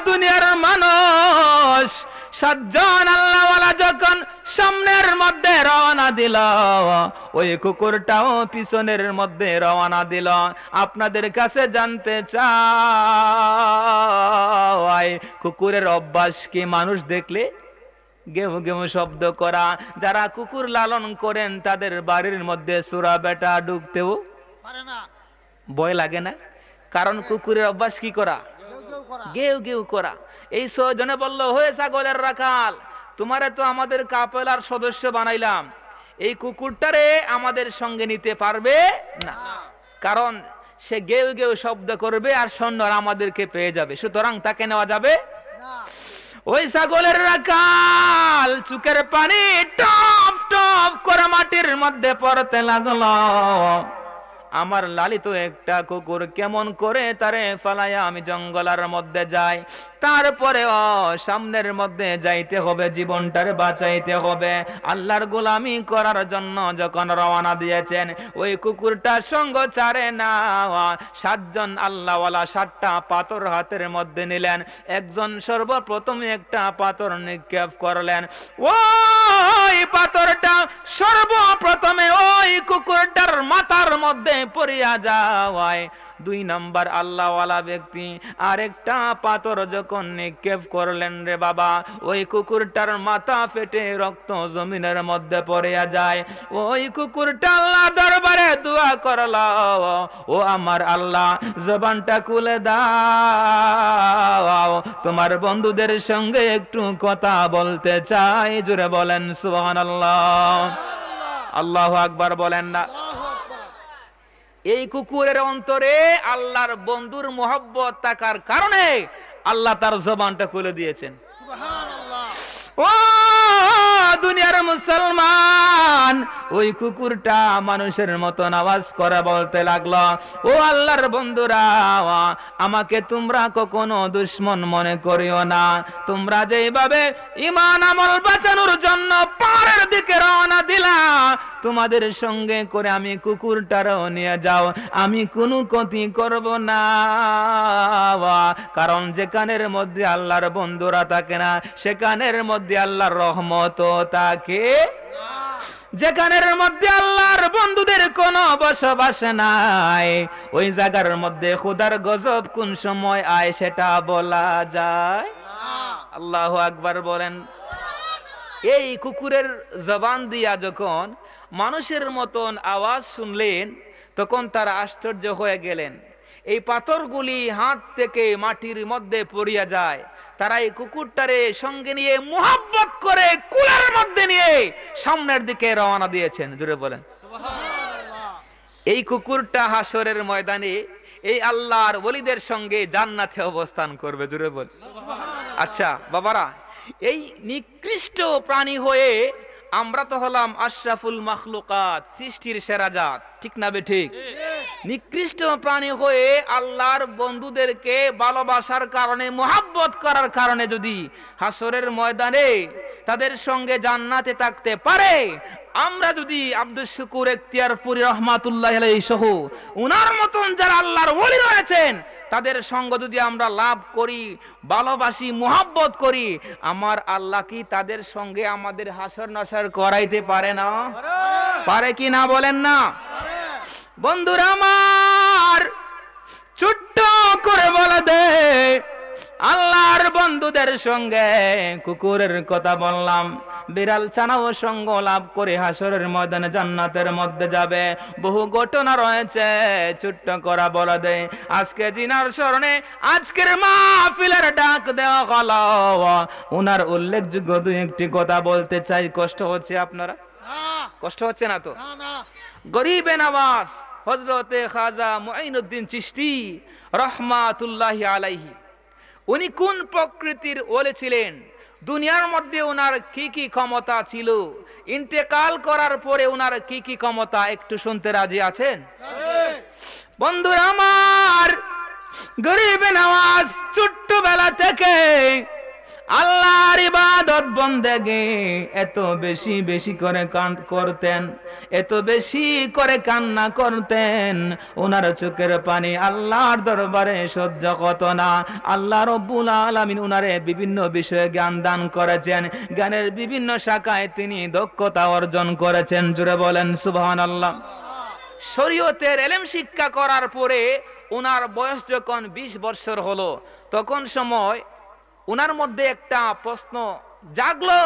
দুনিয়ার মানুষ সাতজন আল্লাহওয়ালা যখন সামনের মধ্যে রওনা দিল ওই কুকুরটাও পিছনের মধ্যে রওনা দিল আপনাদের কাছে জানতে চাই কুকুরের অভ্যাস কি মানুষ দেখলে গেহ গেহ শব্দ করা যারা কুকুর লালন করেন তাদের বাড়ির মধ্যে সুরা বেটা ডুবতেও ভয় লাগে না কারণ কুকুরের অভ্যাস কি করা গেউ গেউ করা এই সজনে বলল হয়ে ছাগলের রাখাল তোমারে তো আমাদের কাপেলার সদস্য বানাইলাম এই কুকুরটারে আমাদের সঙ্গে নিতে পারবে না কারণ সে গেউ গেউ শব্দ করবে আর সৈন্যরা আমাদেরকে পেয়ে যাবে সুতরাং তাকে নেওয়া যাবে ওই ছাগলের রাখাল চুকের পানি টপ টপ করে মাটির মধ্যে পড়তে লাগল আমার লালিত একটা কুকুর কেমন করে তারে ফালায়া আমি জঙ্গলার মধ্যে যাই তারপরে ও সামনের মধ্যে যাইতে হবে জীবনটার বাঁচাইতে হবে আল্লাহর গোলামি করার জন্য যখন রওনা দিয়েছেন ওই কুকুরটা সঙ্গ চারে না সাতজন আল্লাহওয়ালা সাতটা পাথর হাতের মধ্যে নিলেন একজন সর্বপ্রথম একটা পাথর নিক্ষেপ করলেন ওই পাথরটা সর্বপ্রথমে ওই কুকুরটার মাথার মধ্যে পড়িয়া যাওয়ায় দুই নাম্বার আল্লাহওয়ালা ব্যক্তি আরেকটা পাথর যখন নিক্ষেপ করলেন রে বাবা ওই কুকুরটার মাথা ফেটে রক্ত জমিনের মধ্যে পড়ে যায় ওই কুকুরটা আল্লাহ দরবারে দোয়া করল ও আমার আল্লাহ জবানটা কুলে দাও তোমার বন্ধুদের সঙ্গে একটু কথা বলতে চাই জুড়ে বলেন আল্লাহ আল্লাহ আকবার বলেন না এই কুকুরের অন্তরে আল্লাহর বন্ধুর মোহব্বত থাকার কারণে আল্লাহ তার জবানটা খুলে দিয়েছেন ও দুনিয়ার মুসলমান ওই কুকুরটা মানুষের মতন আওয়াজ করে বলতে লাগলো ও আল্লাহর বন্ধুরা আমাকে তোমরা কখনো দুশ্মন মনে করিও না তোমরা যেভাবে ইমান আমল বাঁচানোর জন্য পাহাড়ের দিকে রওনা দিলা তোমাদের সঙ্গে করে আমি কুকুরটারও নিয়ে যাও আমি কোনো ক্ষতি করব না কারণ যেখানের মধ্যে আল্লাহর বন্ধুরা থাকে না সেখানের মধ্যে আল্লাহর রহ রহমত তাকে যেখানের মধ্যে আল্লাহর বন্ধুদের কোন বসবাস নাই ওই জায়গার মধ্যে খুদার গজব কোন সময় আয় সেটা বলা যায় আল্লাহ আকবার বলেন এই কুকুরের জবান দিয়া যখন মানুষের মতন আওয়াজ শুনলেন তখন তারা আশ্চর্য হয়ে গেলেন এই পাথরগুলি হাত থেকে মাটির মধ্যে পড়িয়া যায় তারা এই কুকুরটারে সঙ্গে নিয়ে মোহাব্বত করে কুলার মধ্যে নিয়ে সামনের দিকে রওনা দিয়েছেন জুড়ে বলেন এই কুকুরটা হাসরের ময়দানে এই আল্লাহর বলিদের সঙ্গে জান্নাতে অবস্থান করবে জুড়ে বল আচ্ছা বাবারা এই নিকৃষ্ট প্রাণী হয়ে আমরা তো হলাম আশরাফুল মাখলুকাত সৃষ্টির সেরা জাত ঠিক না বে ঠিক নিকৃষ্ট প্রাণী হয়ে আল্লাহর বন্ধুদেরকে ভালোবাসার কারণে মোহাব্বত করার কারণে যদি হাসরের ময়দানে তাদের সঙ্গে জান্নাতে থাকতে পারে আমরা যদি আব্দুল শুকুর এখতিয়ারপুরি রহমাতুল্লাহ সহ উনার মতন যারা আল্লাহর বলি রয়েছেন তাদের সঙ্গ যদি আমরা লাভ করি ভালোবাসি মোহাব্বত করি আমার আল্লাহ কি তাদের সঙ্গে আমাদের হাসর নসর করাইতে পারে না পারে কি না বলেন না বন্ধুরা আমার ছোট্ট করে বলে দেয় আল্লাহর বন্ধুদের সঙ্গে কুকুরের কথা বললাম বিড়াল ছানাও সঙ্গ লাভ করে হাসরের ময়দানে জান্নাতের মধ্যে যাবে বহু ঘটনা রয়েছে ছোট্ট করা বলে দেয় আজকে জিনার স্মরণে আজকের মাহফিলের ডাক দেওয়া হল ওনার উল্লেখযোগ্য দু একটি কথা বলতে চাই কষ্ট হচ্ছে আপনারা কষ্ট হচ্ছে না তো গরিবে নামাজ হজরতে খাজা মুঈনুদ্দিন চিশতি রহমাতুল্লাহি আলাইহি উনি কোন প্রকৃতির ওলে ছিলেন দুনিয়ার মধ্যে ওনার কি কি ক্ষমতা ছিল ইন্তেকাল করার পরে ওনার কি কি ক্ষমতা একটু শুনতে রাজি আছেন বন্ধুরা আমার গরিব নামাজ ছোট্টবেলা থেকে আল্লাহর ইবাদত বন্দেগে এত বেশি বেশি করে কান করতেন এত বেশি করে কান্না করতেন ওনার চোখের পানি আল্লাহর দরবারে সহ্য কত না আল্লাহ রব্বুল আলামিন উনারে বিভিন্ন বিষয়ে জ্ঞান দান করেছেন জ্ঞানের বিভিন্ন শাখায় তিনি দক্ষতা অর্জন করেছেন জুড়ে বলেন সুবহান সুবহানাল্লাহ শরীয়তের এলেম শিক্ষা করার পরে ওনার বয়স যখন বিশ বৎসর হলো তখন সময় ওনার মধ্যে একটা প্রশ্ন জাগলো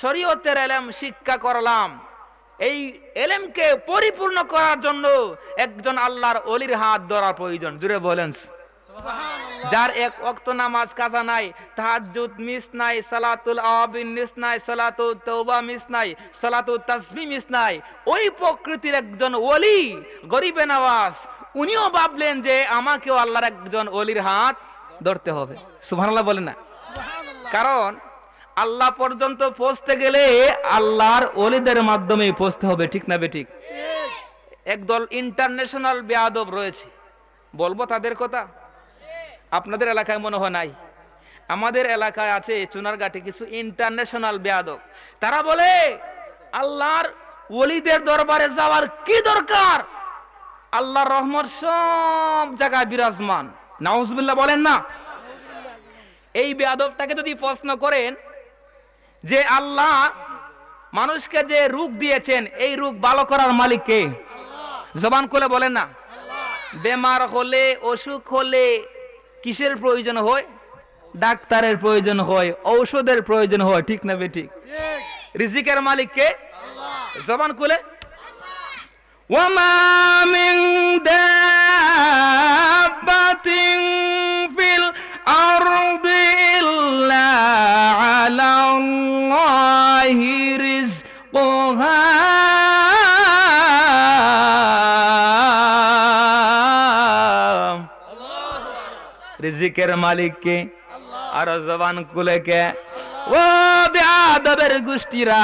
শরীয়তের এলেম শিক্ষা করলাম এই এলেমকে পরিপূর্ণ করার জন্য একজন আল্লাহর অলির হাত ধরার প্রয়োজন জুড়ে বলেন যার এক অক্ত নামাজ কাজা নাই তাহাজুদ মিস নাই সালাতুল আবিন মিস নাই সালাতুল তওবা মিস নাই সালাতুল তসমি মিস নাই ওই প্রকৃতির একজন ওলি গরিবে নামাজ উনিও ভাবলেন যে আমাকেও আল্লাহর একজন অলির হাত ধরতে হবে সুভানাল্লাহ বলেন না কারণ আল্লাহ পর্যন্ত পৌঁছতে গেলে আল্লাহর অলিদের মাধ্যমে পৌঁছতে হবে ঠিক না বেঠিক একদল ইন্টারন্যাশনাল বেয়াদব রয়েছে বলবো তাদের কথা আপনাদের এলাকায় মনে হয় নাই আমাদের এলাকায় আছে চুনারঘাটে কিছু ইন্টারন্যাশনাল বেয়াদব তারা বলে আল্লাহর ওলিদের দরবারে যাওয়ার কি দরকার আল্লাহর রহমত সব জায়গায় বিরাজমান নাউজবিল্লা বলেন না এই বেয়াদবটাকে যদি প্রশ্ন করেন যে আল্লাহ মানুষকে যে রূপ দিয়েছেন এই রূপ ভালো করার মালিক কে জবান করে বলেন না বেমার হলে অসুখ হলে কিসের প্রয়োজন হয় ডাক্তারের প্রয়োজন হয় ঔষধের প্রয়োজন হয় ঠিক না বে ঠিক রিজিকের মালিক কে জবান খুলে ওয়ামা মিন দাবাতিন على الله رزقها রিজিকের মালিককে আর জবান কুলে কে ও বেআবের গোষ্ঠীরা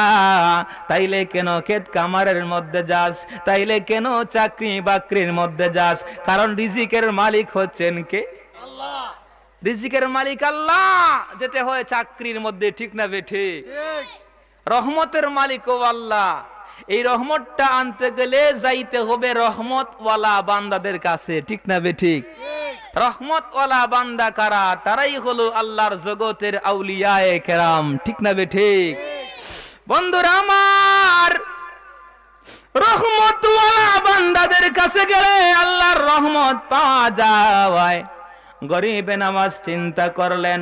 তাইলে কেন ক্ষেত কামারের মধ্যে যাস তাইলে কেন চাকরি বাকরির মধ্যে যাস কারণ রিজিকের মালিক হচ্ছেন কে আল্লাহ রিজিকের মালিক আল্লাহ যেতে হয় চাকরির মধ্যে ঠিক না বেঠে রহমতের মালিক ও আল্লাহ এই রহমতটা আনতে গেলে যাইতে হবে রহমত ওয়ালা বান্দাদের কাছে ঠিক না বেঠিক রহমত ওয়ালা বান্দা কারা তারাই হলো আল্লাহর জগতের আউলিয়ায়ে কেরাম ঠিক না বেঠিক বন্ধুরা আমার রহমত ওয়ালা বান্দাদের কাছে গেলে আল্লাহর রহমত পাওয়া যায় গরিবে নামাজ চিন্তা করলেন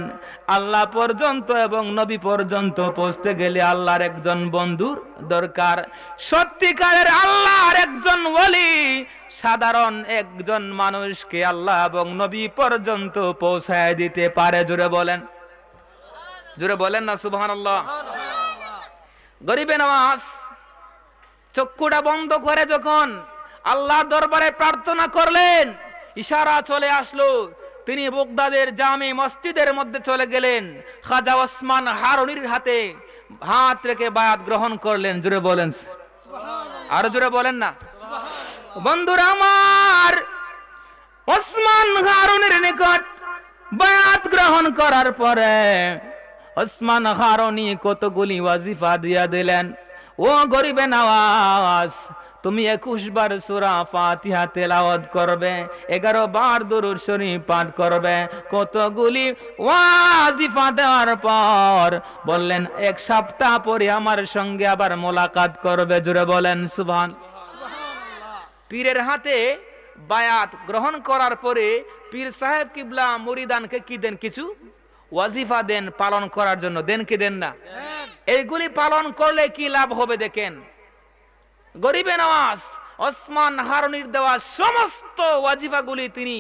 আল্লাহ পর্যন্ত এবং নবী পর্যন্ত পৌঁছতে গেলে আল্লাহর একজন বন্ধুর দরকার সত্যিকারের আল্লাহর একজন বলি সাধারণ একজন মানুষকে আল্লাহ এবং নবী পর্যন্ত পৌঁছায় দিতে পারে জুড়ে বলেন জুড়ে বলেন না সুবহান আল্লাহ গরিবে নামাজ চক্ষুটা বন্ধ করে যখন আল্লাহ দরবারে প্রার্থনা করলেন ইশারা চলে আসলো তিনি বোগদাদের জামে মসজিদের মধ্যে চলে গেলেন খাজা ওসমান হারনির হাতে হাত রেখে বায়াত গ্রহণ করলেন জুড়ে বলেন আরো জুড়ে বলেন না বন্ধুরা আমার ওসমান হারুনের নিকট বায়াত গ্রহণ করার পরে ওসমান হারনি কতগুলি ওয়াজিফা দিয়া দিলেন ও গরিবে নওয়াজ তুমি একুশ বার সুরা ফাতিহা তেলাওয়াত করবে এগারো বার দরুদ শরীফ পাঠ করবে কতগুলি ওয়াজিফা দেওয়ার পর বললেন এক সপ্তাহ পরে আমার সঙ্গে আবার মোলাকাত করবে জুড়ে বলেন সুবহান পীরের হাতে বায়াত গ্রহণ করার পরে পীর সাহেব কিবলা মুরিদানকে কি দেন কিছু ওয়াজিফা দেন পালন করার জন্য দেন কি দেন না এইগুলি পালন করলে কি লাভ হবে দেখেন গরিবে নওয়াজ ওসমান হারুনির দেওয়া সমস্ত ওয়াজিফাগুলি তিনি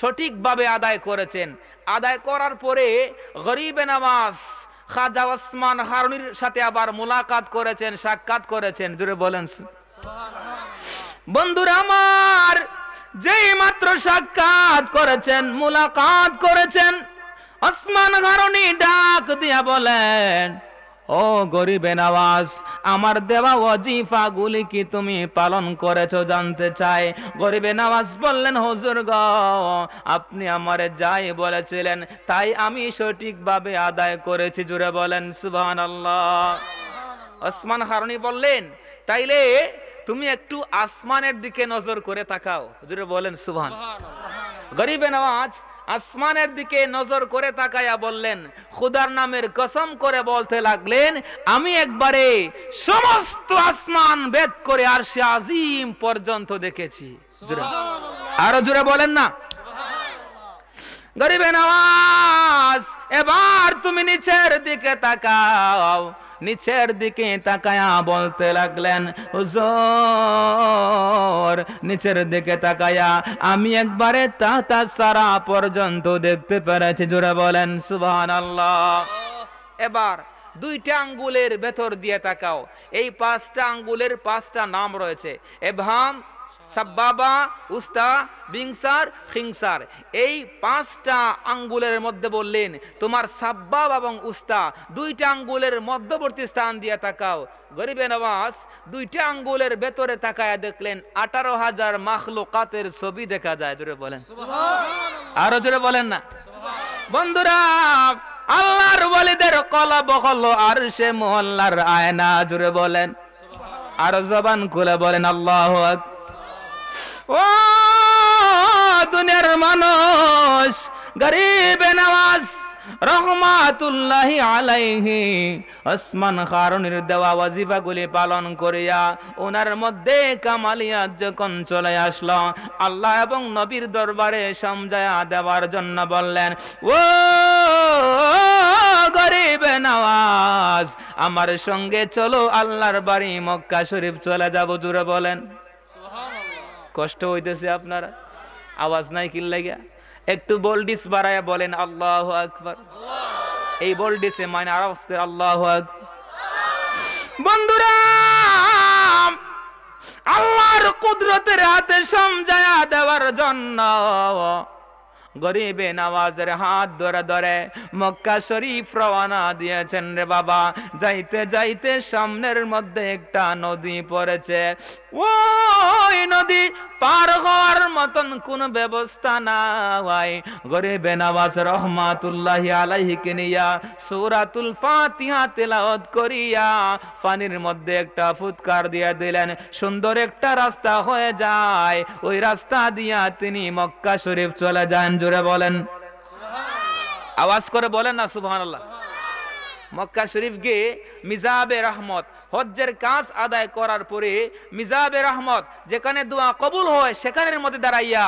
সঠিকভাবে আদায় করেছেন আদায় করার পরে গরিবে নওয়াজ খাজা ওসমান হারুনির সাথে আবার মোলাকাত করেছেন সাক্ষাৎ করেছেন জুড়ে বলেন বন্ধুরা আমার যেই মাত্র সাক্ষাৎ করেছেন মোলাকাত করেছেন ওসমান হারুনি ডাক দিয়া বলেন ও গরিবে নওয়াজ আমার দেওয়া গুলি কি তুমি পালন করেছ জানতে চাই গরিবে নওয়াজ বললেন হুজুর গ আপনি আমারে যাই বলেছিলেন তাই আমি সঠিকভাবে আদায় করেছি জুড়ে বলেন সুবহানাল্লাহ ওসমান হারুনি বললেন তাইলে তুমি একটু আসমানের দিকে নজর করে তাকাও জুড়ে বলেন সুবহান গরিবে নওয়াজ আসমানের দিকে নজর করে তাকাইয়া বললেন খুদার নামের কসম করে বলতে লাগলেন আমি একবারে সমস্ত আসমান বেদ করে আর সে আজিম পর্যন্ত দেখেছি আরো জুড়ে বলেন না গরিবে নওয়াজ আওয়াজ এবার তুমি নিচের দিকে তাকাও নিচের দিকে তাকায়া বলতে লাগলেন হুজুর নিচের দিকে তাকায়া আমি একবারে তাতা সারা পর্যন্ত দেখতে পেরেছি জোরে বলেন সুবহানাল্লাহ এবার দুইটা আঙ্গুলের ভেতর দিয়ে তাকাও এই পাঁচটা আঙ্গুলের পাঁচটা নাম রয়েছে এভাম সাব্বাবা উস্তা বিংসার খিংসার এই পাঁচটা আঙ্গুলের মধ্যে বললেন তোমার সাব্বাব এবং উস্তা দুইটা আঙ্গুলের মধ্যবর্তী স্থান দিয়ে তাকাও গরিবে নওয়াজ দুইটা আঙ্গুলের ভেতরে তাকায় দেখলেন আঠারো হাজার মাখলুকাতের ছবি দেখা যায় জোরে বলেন আরো জোরে বলেন না বন্ধুরা আল্লাহর ওয়ালিদের কলা বহল আর সে মহল্লার আয়না জুড়ে বলেন আর জবান খুলে বলেন আল্লাহ আকবার ও দুনিয়ার মানুষ গরিব নওয়াজ রহমাতুল্লাহি আলাইহি ওসমান খারুনের দেওয়া ওয়াজিফাগুলি পালন করিয়া ওনার মধ্যে কামালিয়াত যখন চলে আসলো আল্লাহ এবং নবীর দরবারে সমজায়া দেওয়ার জন্য বললেন ও গরিব নওয়াজ আমার সঙ্গে চলো আল্লাহর বাড়ি মক্কা শরীফ চলে যাব জুড়ে বলেন কষ্ট হইতেছে আপনার আওয়াজ নাই কিন লাগিয়া একটু বোল্ডিস বাড়ায়া বলেন আল্লাহ আকবর এই বোল্ডিসে মানে আওয়াজ আল্লাহ আকবর বন্ধুরা আল্লাহর কুদরতের হাতে সমঝায়া দেওয়ার জন্য গরিবে নামাজের হাত ধরে ধরে মক্কা শরীফ রওনা দিয়েছেন রে বাবা যাইতে যাইতে সামনের মধ্যে একটা নদী পড়েছে ওই নদী পার হওয়ার মতন কোন ব্যবস্থা নাই গরিবে নামাজ রহমাতুল্লাহ আলাইহিকে নিয়া সূরাতুল ফাতিহা তেলাওত করিয়া পানির মধ্যে একটা ফুৎকার দিয়ে দিলেন সুন্দর একটা রাস্তা হয়ে যায় ওই রাস্তা দিয়া তিনি মক্কা শরীফ চলে যান জোরে বলেন আওয়াজ করে বলেন না সুবহান আল্লাহ মক্কা শরীফ গে মিজাবে রহমত হজ্জের কাজ আদায় করার পরে মিজাবে রহমত যেখানে দোয়া কবুল হয় সেখানের মধ্যে দাঁড়াইয়া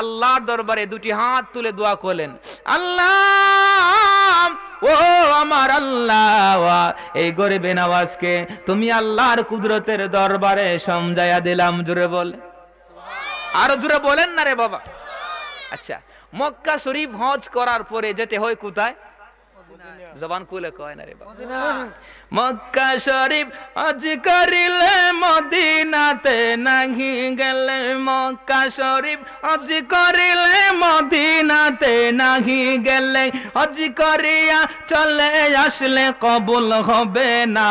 আল্লাহর দরবারে দুটি হাত তুলে দোয়া করলেন আল্লাহ ও আমার আল্লাহ এই গরিবে নামাজকে তুমি আল্লাহর কুদরতের দরবারে সমজায়া দিলাম জোরে বলে আরো জোরে বলেন না রে বাবা আচ্ছা মক্কা শরীফ হজ করার পরে যেতে হয় কোথায় জবান কুলে কয় না রে মক্কা শরীফ হজ করিলে মদিনাতে নাহি গেলে মক্কা শরীফ হজ করিলে মদিনাতে নাহি গেলে হজ করিয়া চলে আসলে কবুল হবে না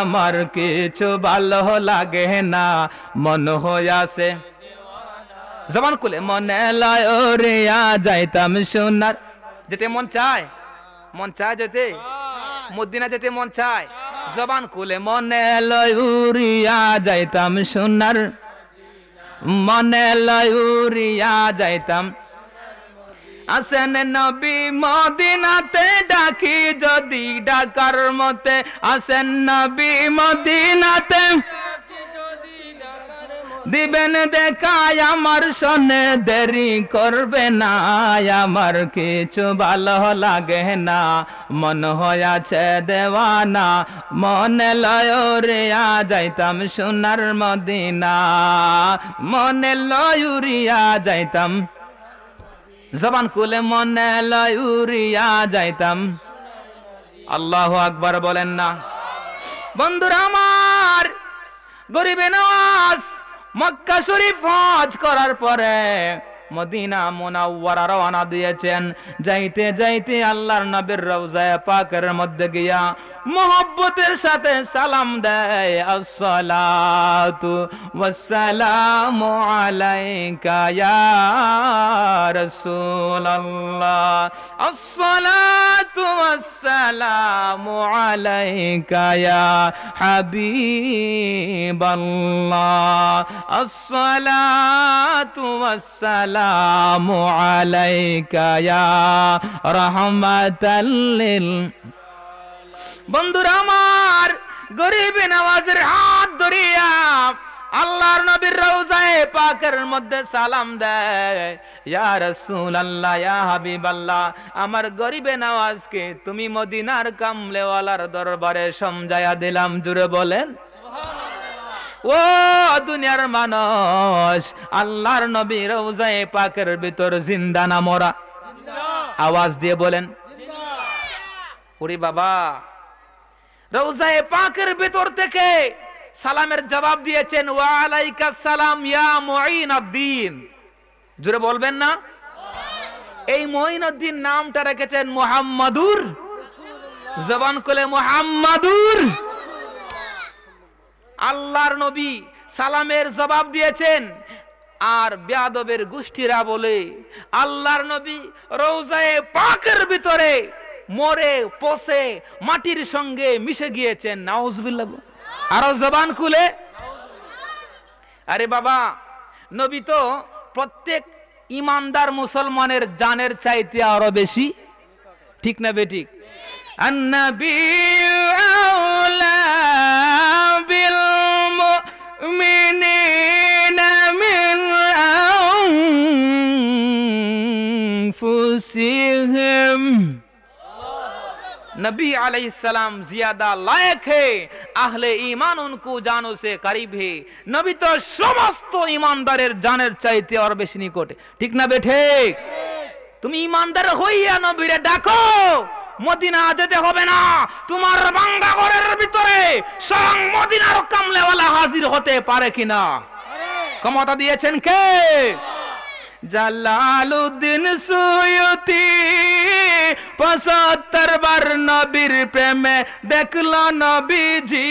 আমার কিছু ভালো লাগে না মন হয়ে আছে জবান খুলে মনে লয় রেয়া যাইতাম সোনার যেতে মন চায় মন চায় যেতে মদিনা যেতে মন চায় জবান খুলে মনে লয় উড়িয়া যাইতাম সোনার মনে লয় উড়িয়া যাইতাম আসেন নবী মদিনাতে ডাকি যদি ডাকার মতে আসেন নবী মদিনাতে দিবেন দেখায় আমার সনে দেরি করবে না আমার কিছু ভালো লাগে না মন আছে দেওয়ানা মনে লয় রিয়া যাইতাম সোনার মদিনা মনে লয় উড়িয়া যাইতাম জবান কুলে মনে লয় উড়িয়া যাইতাম আল্লাহ আকবর বলেন না বন্ধুরা আমার গরিবে নওয়াজ মক্কা শরীফ হজ করার পরে মদিনা মোনাওয়ারা রওনা দিয়েছেন যাইতে যাইতে আল্লাহর নবীর রওজায় পাকের মধ্যে গিয়া মোহব্বতের সাথে সালাম দেয় আসসালাতু ওয়াসসালামু আলাইকা ইয়া রাসূলুল্লাহ আসসালাতু ওয়াসসালামু আলাইকা ইয়া হাবিবাল্লাহ আসসালাতু ওয়াসসালাম السلام عليك يا رحمة لل আমার গরিব নামাজের হাত ধরিয়া আল্লাহর নবীর পাকের মধ্যে সালাম দেয় ইয়া ইয়া আমার গরিবে নওয়াজকে তুমি মদিনার কামলেওয়ালার দরবারে সমজায়া দিলাম জুড়ে বলেন ও দুনিয়ার মানুষ আল্লাহর নবী রোজায় পাকের ভিতর জিন্দা না মরা আওয়াজ দিয়ে বলেন ওরে বাবা রোজায় পাকের ভিতর থেকে সালামের জবাব দিয়েছেন ওয়ালাইকা সালাম ইয়া মুঈন উদ্দিন জোরে বলবেন না এই উদ্দিন নামটা রেখেছেন মুহাম্মাদুর জবান কোলে মুহাম্মাদুর আল্লাহর নবী সালামের জবাব দিয়েছেন আর বেদবের গোষ্ঠীরা বলে আল্লাহর নবী রৌজায়ে পাকের ভিতরে মরে পচে মাটির সঙ্গে মিশে গিয়েছেন নাউজবিল্লা আরো জবান খুলে আরে বাবা নবী তো প্রত্যেক ইমানদার মুসলমানের জানের চাইতে আরো বেশি ঠিক না বেঠিক النبي أولى بالمؤمنين من أنفسهم नबी आलाम जियादा लायक है आहले ईमान उनको जानों से करीब है नबी तो সমস্ত ইমানদারের জানের চাইতে আর বেশি নিকটে ঠিক না বেঠে তুমি ইমানদার হইয়া নবীরে ডাকো মদিনা যেতে হবে না তোমার বাঙ্গাগড়ের ভিতরে সং মদিনার কামলেওয়ালা হাজির হতে পারে কিনা ক্ষমতা দিয়েছেন কে জালালুদ্দিন সুয়তি পঁচাত্তর বার নবীর প্রেমে দেখল নবীজি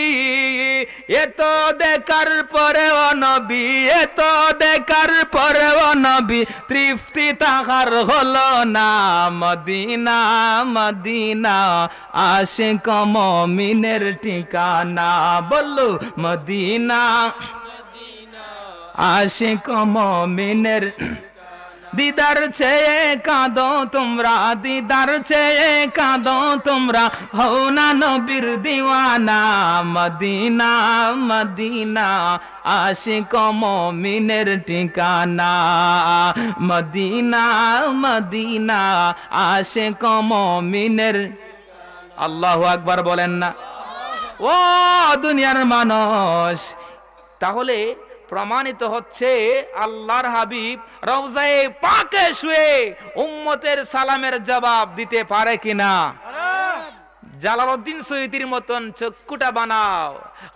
এত দেখার পরে ও নবী এত দেখার পরে ও নবী তৃপ্তি তাহার হল না মদিনা মদিনা আসে কম মিনের ঠিকানা বলু মদিনা আশে কম মিনের দিদার চেয়ে কাঁদো তোমরা দিদার চেয়ে কাঁদো তোমরা হও না নবীর দিওয়ানা মদিনা মদিনা আশিক মমিনের ঠিকানা মদিনা মদিনা আশিক মমিনের আল্লাহ আকবার বলেন না ও দুনিয়ার মানুষ তাহলে প্রমাণিত হচ্ছে আল্লাহর হাবিব রওজায়ে পাকে শুয়ে উম্মতের সালামের জবাব দিতে পারে কিনা জালালউদ্দিন সৈয়দির মতন চক্ষুটা বানাও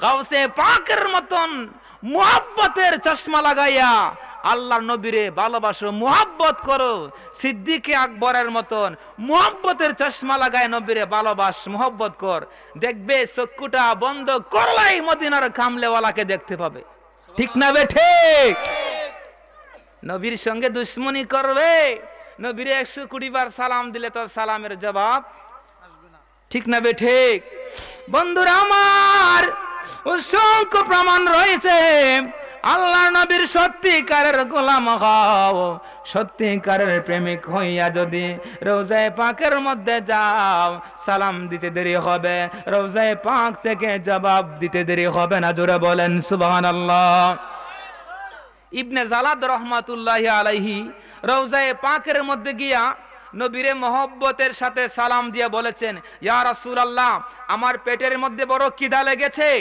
গাউসে পাকের মতন মোহাব্বতের চশমা লাগাইয়া আল্লাহ নবীরে ভালোবাসো মোহাব্বত করো সিদ্দিকে আকবরের মতন মোহাব্বতের চশমা লাগায় নবীরে ভালোবাস মোহাব্বত কর দেখবে চক্ষুটা বন্ধ করলাই মদিনার কামলেওয়ালাকে দেখতে পাবে ঠিক না ঠিক নবীর সঙ্গে দুশ্মনী করবে নবীর একশো কুড়ি বার সালাম দিলে তোর সালামের জবাব ঠিক না ঠিক বন্ধুরা আমার অসংখ্য প্রমাণ রয়েছে আল্লাহ নবীর সত্যিকারের গোলাম হও সত্যিকারের প্রেমিক হইয়া যদি রোজায় পাকের মধ্যে যাও সালাম দিতে দেরি হবে রোজায় পাক থেকে জবাব দিতে দেরি হবে না জোরে বলেন সুবাহান আল্লাহ ইবনে জালাদ রহমাতুল্লাহ আলাইহি রোজায় পাকের মধ্যে গিয়া নবীরে মহব্বতের সাথে সালাম দিয়ে বলেছেন ইয়া রাসূলুল্লাহ আমার পেটের মধ্যে বড় কিদা লেগেছে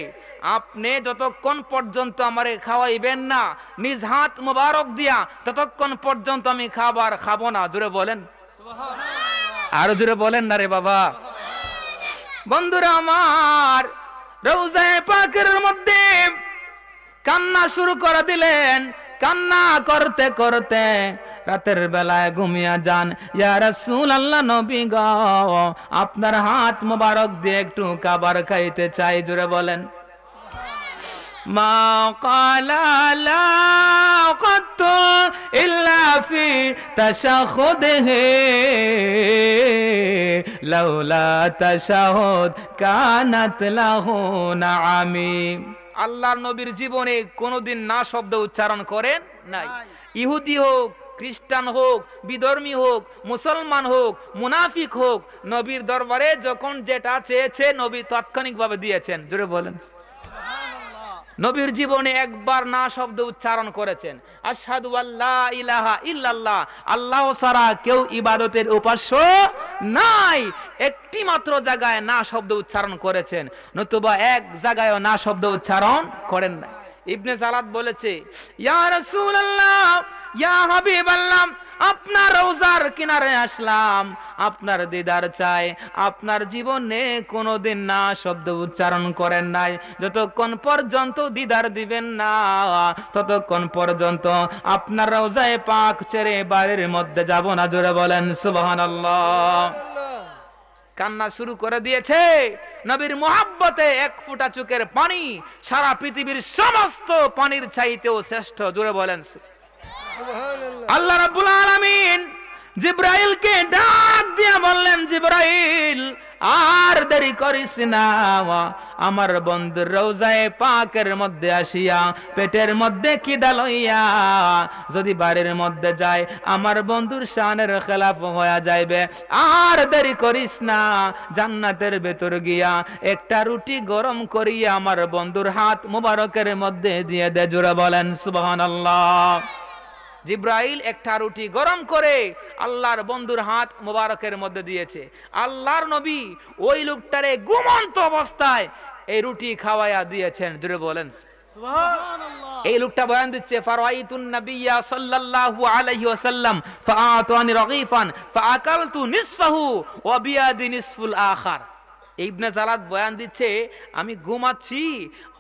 আপনি যতক্ষণ পর্যন্ত আমারে খাওয়াইবেন না নিজ হাত মোবারক দিয়া ততক্ষণ পর্যন্ত আমি খাবার খাবো না জুড়ে বলেন আরো জুড়ে বলেন না রে বাবা বন্ধুরা আমার রৌজায় পাকের মধ্যে কান্না শুরু করে দিলেন কান্না করতে করতে রাতের বেলায় ঘুমিয়া যান ইয়ারসুল আল্লাহ নবী গ আপনার হাত মোবারক দিয়ে একটু খাবার খাইতে চাই জুড়ে বলেন ما قال নবীর জীবনে কোনোদিন না শব্দ উচ্চারণ করেন নাই ইহুদি হোক খ্রিস্টান হোক বিধর্মী হোক মুসলমান হোক মুনাফিক হোক নবীর দরবারে যখন যেটা চেয়েছে নবী তাৎক্ষণিকভাবে দিয়েছেন জোরে বলেন নবীর জীবনে একবার না শব্দ উচ্চারণ করেছেন আসাদু আল্লাহ ইলাহা ইল্লাল্লাহ আল্লাহ সারা কেউ ইবাদতের উপাস্য নাই একটি মাত্র জায়গায় না শব্দ উচ্চারণ করেছেন নতুবা এক জায়গায়ও না শব্দ উচ্চারণ করেন না ইবনে জালাত বলেছে ইয়া রাসূলুল্লাহ আপনার রোজার কিনারে আসলাম আপনার দিদার চাই আপনার জীবনে কোনোদিন না শব্দ উচ্চারণ করেন নাই যতক্ষণ পর্যন্ত দিদার দিবেন না ততক্ষণ পর্যন্ত আপনার রোজায় পাক ছেড়ে বাড়ির মধ্যে যাব না জোরে বলেন সুবহানাল্লাহ কান্না শুরু করে দিয়েছে নবীর মোহাব্বতে এক ফুটা চুকের পানি সারা পৃথিবীর সমস্ত পানির চাইতেও শ্রেষ্ঠ জুড়ে বলেন আল্লাহ রাব্বুল আলামিন জিব্রাইলকে ডাক দিয়া বললেন জিব্রাইল আর দেরি করিস না আমার বন্ধুর রোজায় পাকের মধ্যে আসিয়া পেটের মধ্যে কিদা লইয়া যদি বাড়ির মধ্যে যায় আমার বন্ধুর শানের খেলাফ হয়ে যাইবে আর দেরি করিস না জান্নাতের ভেতর গিয়া একটা রুটি গরম করিয়া আমার বন্ধুর হাত মুবারকের মধ্যে দিয়ে দে জোরে বলেন সুবহানাল্লাহ আল্লাহ জিব্রাইল একটা রুটি গরম করে আল্লাহর বন্ধুর হাত মোবারকের মধ্যে দিয়েছে আল্লাহর নবী ওই লোকটারে গুমন্ত অবস্থায় এই রুটি খাওয়াইয়া দিয়েছেন দূরে বলেন এই লোকটা বয়ান দিচ্ছে ফারাইতুন নবিয়া সাল্লাল্লাহু আলাইহি ওয়াসাল্লাম ফাআতানি রাগিফান ফাআকালতু নিসফাহু ওয়া বিয়াদি নিসফুল আখার ইবনে জালাদ বয়ান দিচ্ছে আমি ঘুমাচ্ছি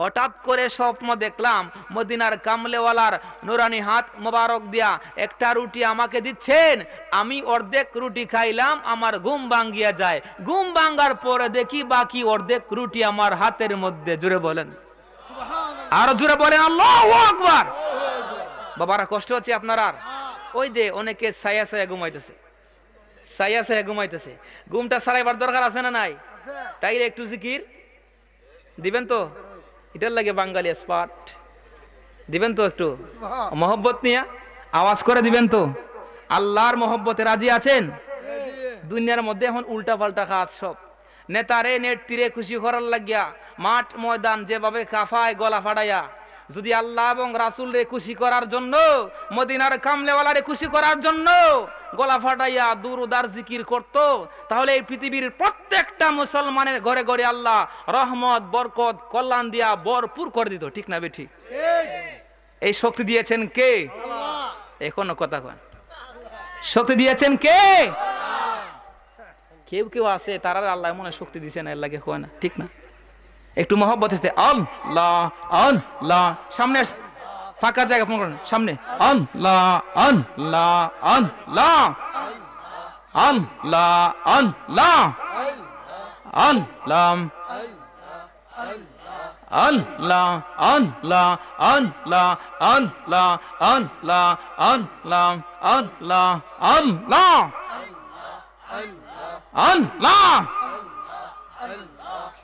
হঠাৎ করে স্বপ্ন দেখলাম মদিনার কামলেওয়ালার নোরানি হাত মোবারক দিয়া একটা রুটি আমাকে দিচ্ছেন আমি অর্ধেক রুটি খাইলাম আমার ঘুম ভাঙ্গিয়া যায় ঘুম ভাঙ্গার পরে দেখি বাকি অর্ধেক রুটি আমার হাতের মধ্যে জুড়ে বলেন আর জুড়ে বলেন আকবার বাবারা কষ্ট হচ্ছে আপনার আর ওই দে অনেকে সায়া সায়া ঘুমাইতেছে সায়া সায়া ঘুমাইতেছে ঘুমটা সারাইবার দরকার আছে না নাই তাইলে একটু জিকির দিবেন তো এটার লাগে বাঙালি স্পট দিবেন তো একটু মহব্বত নিয়ে আওয়াজ করে দিবেন তো আল্লাহর মহব্বতে রাজি আছেন দুনিয়ার মধ্যে এখন উল্টা পাল্টা কাজ সব নেতারে নেট তীরে খুশি করার লাগিয়া মাঠ ময়দান যেভাবে কাফায় গলা ফাড়াইয়া যদি আল্লাহ এবং রাসুল রে খুশি করার জন্য মদিনার কামলেওয়ালা রে খুশি করার জন্য গলা ফাটাইয়া দূর উদার জিকির করত তাহলে এই পৃথিবীর প্রত্যেকটা মুসলমানের ঘরে ঘরে আল্লাহ রহমত বরকত কল্যাণ দিয়া বরপুর করে দিত ঠিক না বেঠি এই শক্তি দিয়েছেন কে এখনো কথা কন শক্তি দিয়েছেন কে কেউ কেউ আছে তারা আল্লাহ মনে শক্তি দিয়েছেন আল্লাহকে খোয়া না ঠিক না একটু মহব্বত আল্লাহ আল্লাহ সামনে আস ফাঁকা জায়গা ফোন করেন সামনে আন লা আন লা আন লা আন লা আন লা আন লাম আন লা আন লা আন লা আন লা আন লা আন লা আন লা আন লা আন লা আন লা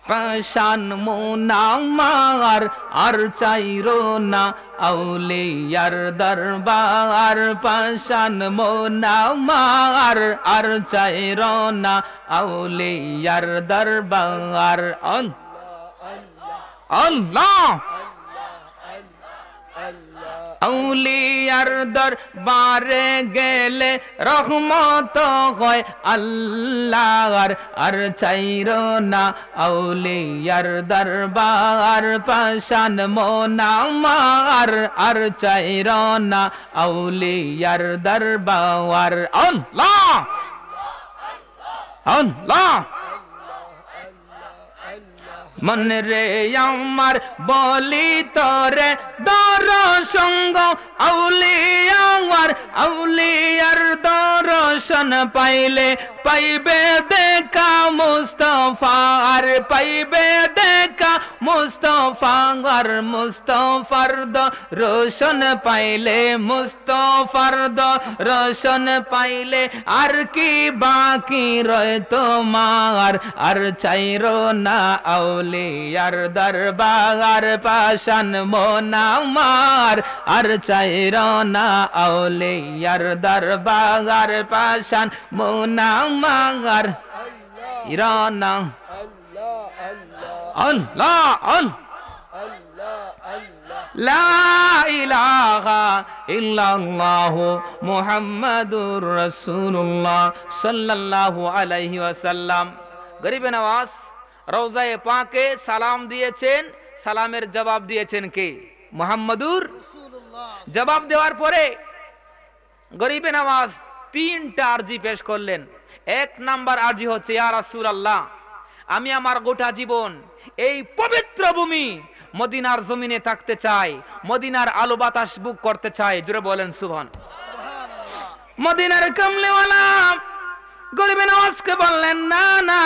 পাশান মোনামার আর চাইরো না আউলিয়ার দরবার পাশান মোনামার আর চাইরো না আউলিয়ার দরবার আল্লাহ আল্লাহ আউলিয়ার দর বারে গেলে রহমত হয় আল্লাহর আর চাইর না আউলিয়ার দর বার পাশান মোনামার আর চাইর না আউলিয়ার দর দরবার আল্লাহ আল্লাহ মন রে আমার বলি তরে দর সঙ্গ আউলিয়াওয়ার আউলিয়ার দর্শন পাইলে পাইবে দেখা মুস্তফা আর পাইবে দেখা মুস্তফা আর মুস্তফার রোশন পাইলে মুস্তফার দ রোশন পাইলে আর কি বাকি রয় তোমার আর চাইরো না আউল আউলিয়ার দরবার পাশান মোনামার আর চাইর না আউলিয়ার দরবার পাশান মোনামার ইরানা আল্লাহ আল্লাহ لا إله إلا الله محمد رسول الله صلى الله عليه وسلم গরিবে নওয়াজ রোজায় পাকে সালাম দিয়েছেন সালামের জবাব দিয়েছেন কে মোহাম্মদুর জবাব দেওয়ার পরে গরিবে নামাজ তিনটা আর্জি পেশ করলেন এক নাম্বার আর্জি হচ্ছে ইয়া রাসুল আল্লাহ আমি আমার গোটা জীবন এই পবিত্র ভূমি মদিনার জমিনে থাকতে চাই মদিনার আলো বাতাস বুক করতে চাই জুড়ে বলেন সুভান মদিনার কামলেওয়ালা গরিবে নামাজকে বললেন না না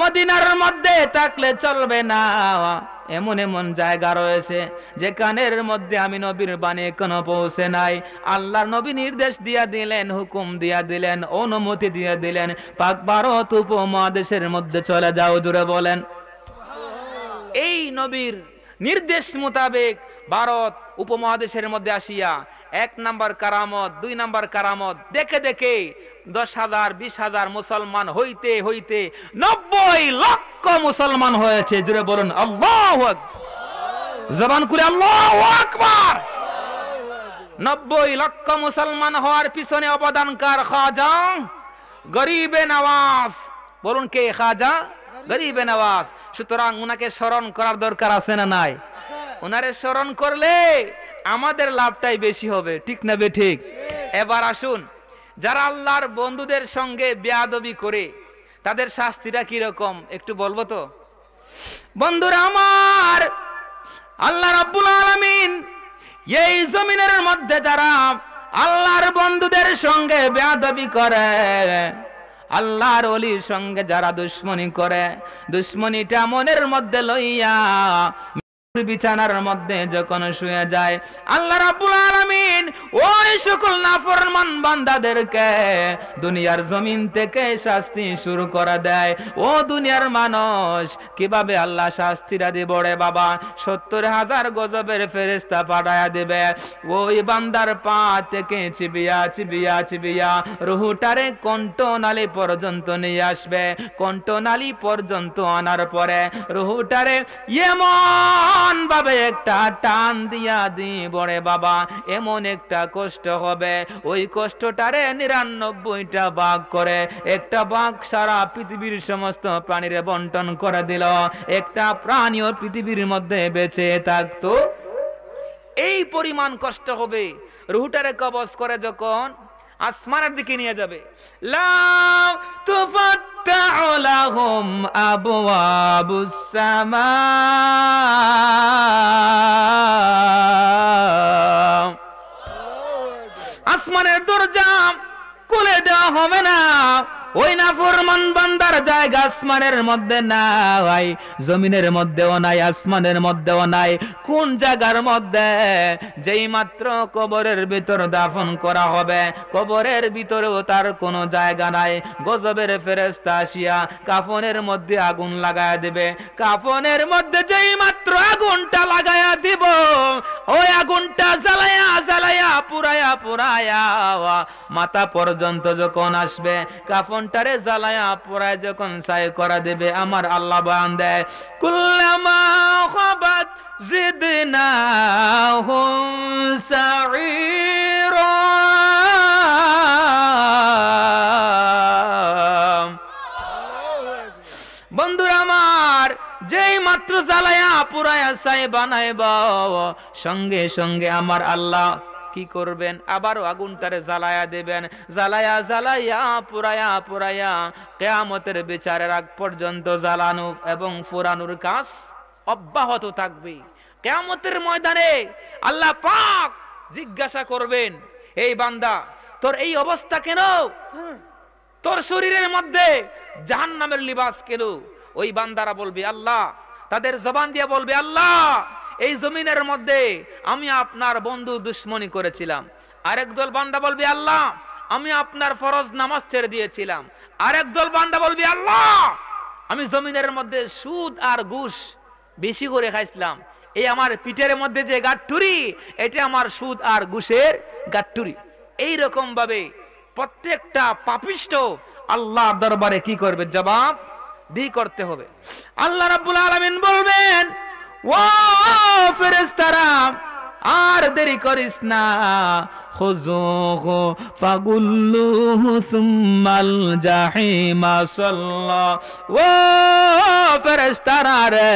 মদিনার মধ্যে থাকলে চলবে না এমন এমন জায়গা রয়েছে যে কানের মধ্যে আমি নবীর বাণী কোনো পৌঁছে নাই আল্লাহর নবী নির্দেশ দিয়া দিলেন হুকুম দিয়া দিলেন অনুমতি দিয়া দিলেন পাক ভারত উপমহাদেশের মধ্যে চলে যাও জুড়ে বলেন এই নবীর নির্দেশ মোতাবেক ভারত উপমহাদেশের মধ্যে আসিয়া এক নাম্বার কারামত দুই নাম্বার কারামত দেখে দেখে দশ হাজার বিশ হাজার মুসলমান হইতে হইতে নব্বই লক্ষ মুসলমান হয়েছে জুড়ে বলুন আল্লাহ জবান করে আল্লাহ আকবার নব্বই লক্ষ মুসলমান হওয়ার পিছনে অবদানকার খাজা গরিবে নওয়াজ বলুন কে খাজা গরিবে নওয়াজ সুতরাং উনাকে স্মরণ করার দরকার আছে না নাই উনারে স্মরণ করলে আমাদের লাভটাই বেশি হবে ঠিক না বে ঠিক এবার আসুন যারা আল্লাহর বন্ধুদের সঙ্গে বেয়াদবি করে তাদের শাস্তিটা কিরকম একটু বলবো তো বন্ধুরা আমার আল্লাহর আব্বুল আলমিন এই জমিনের মধ্যে যারা আল্লাহর বন্ধুদের সঙ্গে বেয়াদবি করে আল্লাহর অলির সঙ্গে যারা দুশ্মনী করে দুশ্মনীটা মনের মধ্যে লইয়া বিছানার মধ্যে যখন শুয়ে যায় আল্লাহ রাব্বুল আলামিন ওই সকল নাফরমান বান্দাদেরকে দুনিয়ার জমিন থেকে শাস্তি শুরু করে দেয় ও দুনিয়ার মানুষ কিভাবে আল্লাহ শাস্তিরা বাবা হাজার গজবের ওই বান্দার পা থেকে চিবিয়া চিবিয়া চিবিয়া রুহুটারে কণ্ঠনালী পর্যন্ত নিয়ে আসবে কণ্ঠনালী পর্যন্ত আনার পরে রুহুটারে ইয়েমা এমন ভাবে একটা টান দিয়া দি বড়ে বাবা এমন একটা কষ্ট হবে ওই কষ্টটারে নিরানব্বইটা বাঘ করে একটা বাঘ সারা পৃথিবীর সমস্ত প্রাণীরে বন্টন করে দিল একটা প্রাণীও পৃথিবীর মধ্যে বেঁচে থাকতো এই পরিমাণ কষ্ট হবে রুহুটারে কবজ করে যখন আসমানের দিকে নিয়ে যাবে আসমানের দরজা খুলে দেওয়া হবে না ওই নাফরমান বান্দার জায়গা আসমানের মধ্যে নাই জমিনের মধ্যেও নাই আসমানের মধ্যেও নাই কোন জায়গার মধ্যে যেই মাত্র কবরের ভিতর দাফন করা হবে কবরের ভিতরেও তার কোনো জায়গা নাই গজবের ফেরেস্তা আসিয়া কাফনের মধ্যে আগুন লাগায় দেবে কাফনের মধ্যে যেই মাত্র আগুনটা লাগায়া দিব ওই আগুনটা জ্বালায়া জ্বালায়া পুরায়া পুরায়া মাথা পর্যন্ত যখন আসবে কাফন মনটারে জ্বালায়া পোড়ায় যখন সাই করা দেবে আমার আল্লাহ বান দেয় কুল্লামা খবাত জিদনা যেই মাত্র জ্বালায়া পুরায়া সাই বানাইব সঙ্গে সঙ্গে আমার আল্লাহ কি করবেন আবার আগুনটারে জ্বালায়া দেবেন জ্বালায়া জ্বালায়া পুরায়া পুরায়া কেয়ামতের বিচারের আগ পর্যন্ত জ্বালানো এবং পুরানোর কাজ অব্যাহত থাকবে কেয়ামতের ময়দানে আল্লাহ পাক জিজ্ঞাসা করবেন এই বান্দা তোর এই অবস্থা কেন তোর শরীরের মধ্যে জাহান নামের লিবাস কেন ওই বান্দারা বলবে আল্লাহ তাদের জবান দিয়ে বলবে আল্লাহ এই জমিনের মধ্যে আমি আপনার বন্ধু দুশ্মনী করেছিলাম আরেক দল বান্দা বলবি আল্লাহ আমি আপনার ফরজ নামাজ ছেড়ে দিয়েছিলাম আরেক দল বান্দা বলবি আল্লাহ আমি জমিনের মধ্যে সুদ আর ঘুষ বেশি করে খাইছিলাম এই আমার পিঠের মধ্যে যে গাঠুরি এটা আমার সুদ আর ঘুষের গাঠুরি এই রকম ভাবে প্রত্যেকটা পাপিষ্ট আল্লাহ দরবারে কি করবে জবাব দি করতে হবে আল্লাহ রাব্বুল আলামিন বলবেন ও ফেরেস্তারা আর দেরি করিস না খুজুহু ফাগুল্লুহু সুম্মাল জাহিমা সাল্লা ও ফেরেশতারা রে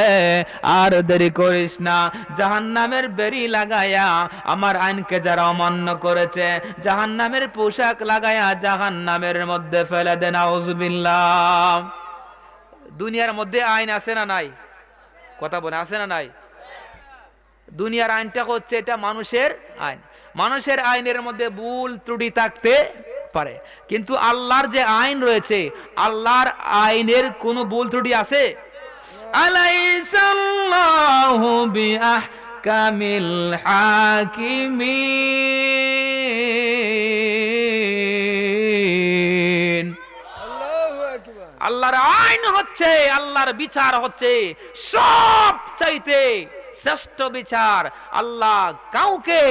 আর দেরি করিস না জাহান্নামের বেরি লাগায়া আমার আইনকে যারা অমান্য করেছে জাহান্নামের পোশাক লাগায়া জাহান্নামের মধ্যে ফেলে দেনা আউযুবিল্লাহ দুনিয়ার মধ্যে আইন আছে না নাই কথা বলে আছে না নাই দুনিয়ার আইনটা হচ্ছে এটা মানুষের আইন মানুষের আইনের মধ্যে ভুল ত্রুটি থাকতে পারে কিন্তু আল্লাহর যে আইন রয়েছে আল্লাহর আইনের কোন ভুল ত্রুটি আছে আলাইসাল্লাহু বিআহকামিল হাকিমিন আল্লাহর আইন হচ্ছে আল্লাহর বিচার হচ্ছে সব চাইতে শ্রেষ্ঠ বিচার আল্লাহ কাউকে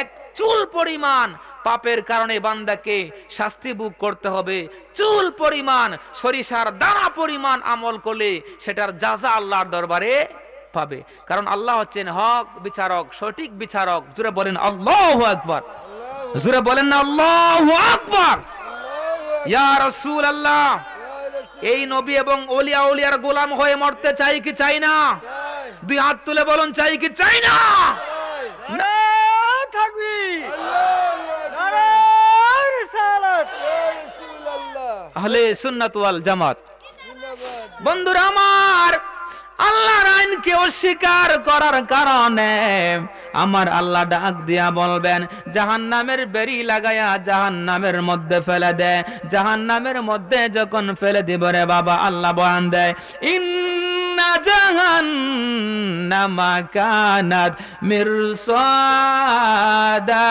এক চুল পরিমাণ পাপের কারণে বান্দাকে শাস্তি ভোগ করতে হবে চুল পরিমাণ সরিষার দানা পরিমাণ আমল করলে সেটার যাজা আল্লাহর দরবারে পাবে কারণ আল্লাহ হচ্ছেন হক বিচারক সঠিক বিচারক জুড়ে বলেন আল্লাহ আকবর জুড়ে বলেন না আল্লাহ আকবর ইয়া রাসূল আল্লাহ এই নবী এবং অলিয়া অলিয়ার গোলাম হয়ে মরতে চাই কি চাই না দুই হাত তুলে বলুন চাই কি চাই না থাকবি জামাত বন্ধুরা আমার আল্লাহর আইনকে অস্বীকার করার কারণে আমার আল্লাহ ডাক দিয়া বলবেন জাহান নামের বেরি লাগায়া জাহান নামের মধ্যে ফেলে দেয় জাহান নামের মধ্যে যখন ফেলে দিব রে বাবা আল্লাহ বয়ান দেয় ইন্না জাহান্নামা কানাত মিরসাদা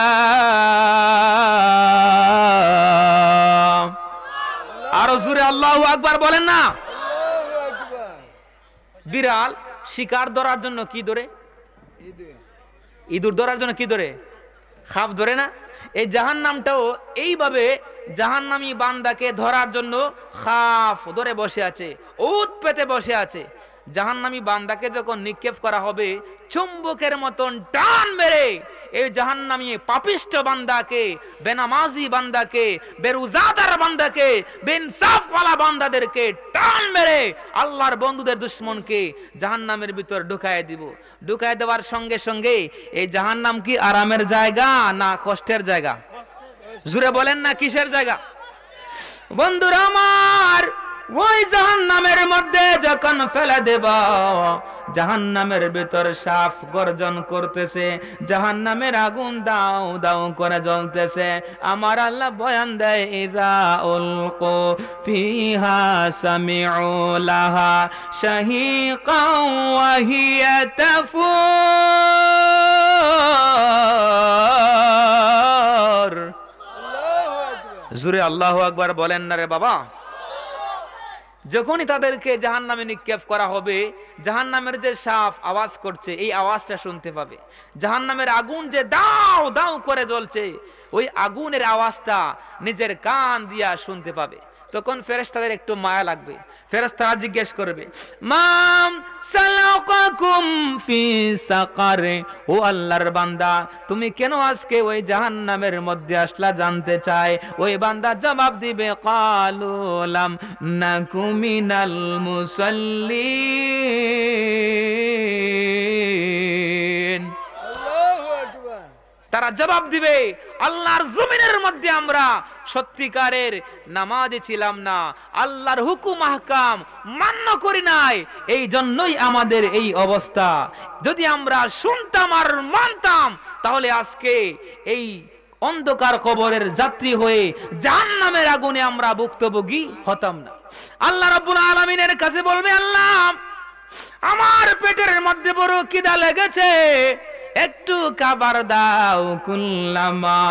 আরো সুরে আল্লাহ আকবার বলেন না বিড়াল শিকার ধরার জন্য কি ধরে ইঁদুর ধরার জন্য কি ধরে খাপ ধরে না এই জাহান নামটাও এইভাবে জাহান্নামী বান্দাকে ধরার জন্য খাফ ধরে বসে আছে উৎ পেতে বসে আছে জাহান্নামি বান্দাকে যখন নিক্ষেপ করা হবে চুম্বকের মতন টান মেরে এই জাহান্নামি পাপিষ্ট বান্দাকে বেনামাজি বান্দাকে বেরুজাদার বান্দাকে বেনসাফওয়ালা বান্দাদেরকে টান মেরে আল্লাহর বন্ধুদের দুশ্মনকে জাহান্নামের ভিতর ঢুকায় দিব ঢুকায় দেওয়ার সঙ্গে সঙ্গে এই জাহান্নাম কি আরামের জায়গা না কষ্টের জায়গা জুড়ে বলেন না কিসের জায়গা বন্ধুরা আমার ওই জাহান নামের মধ্যে যখন ফেলে দেব জাহান নামের ভিতর সাফ গর্জন করতেছে জাহান নামের আগুন দাও দাও করে জ্বলতেছে আমার আল্লাহ বয়ান দেয় ইদা উলকু ফিহা সামিউ লাহা শাহিকা ওয়া তাফুর জুরে আল্লাহু আকবার বলেন না রে বাবা যখনই তাদেরকে জাহান নামে নিক্ষেপ করা হবে জাহান নামের যে সাফ আওয়াজ করছে এই আওয়াজটা শুনতে পাবে জাহান নামের আগুন যে দাও দাও করে জ্বলছে ওই আগুনের আওয়াজটা নিজের কান দিয়া শুনতে পাবে তখন ফেরেস্তাদের একটু মায়া লাগবে ফেরেস্তারা জিজ্ঞেস করবে মাম সালাকাকুম ফি সাকারে ও আল্লাহর বান্দা তুমি কেন আজকে ওই জাহান্নামের মধ্যে আসলা জানতে চায় ওই বান্দা জবাব দিবে কালু লাম নাকু মিনাল মুসাল্লিন তারা জবাব দিবে আল্লাহর জমিনের মধ্যে আমরা সত্যিকারের নামাজে ছিলাম না আল্লাহর হুকুম আহকাম মান্য করি নাই এই জন্যই আমাদের এই অবস্থা যদি আমরা শুনতাম আর মানতাম তাহলে আজকে এই অন্ধকার কবরের যাত্রী হয়ে জাহান নামের আগুনে আমরা ভুক্তভোগী হতাম না আল্লাহ রব্বুল আলমিনের কাছে বলবে আল্লাহ আমার পেটের মধ্যে বড় কিদা লেগেছে একটু কাবার দাও কুল্লামা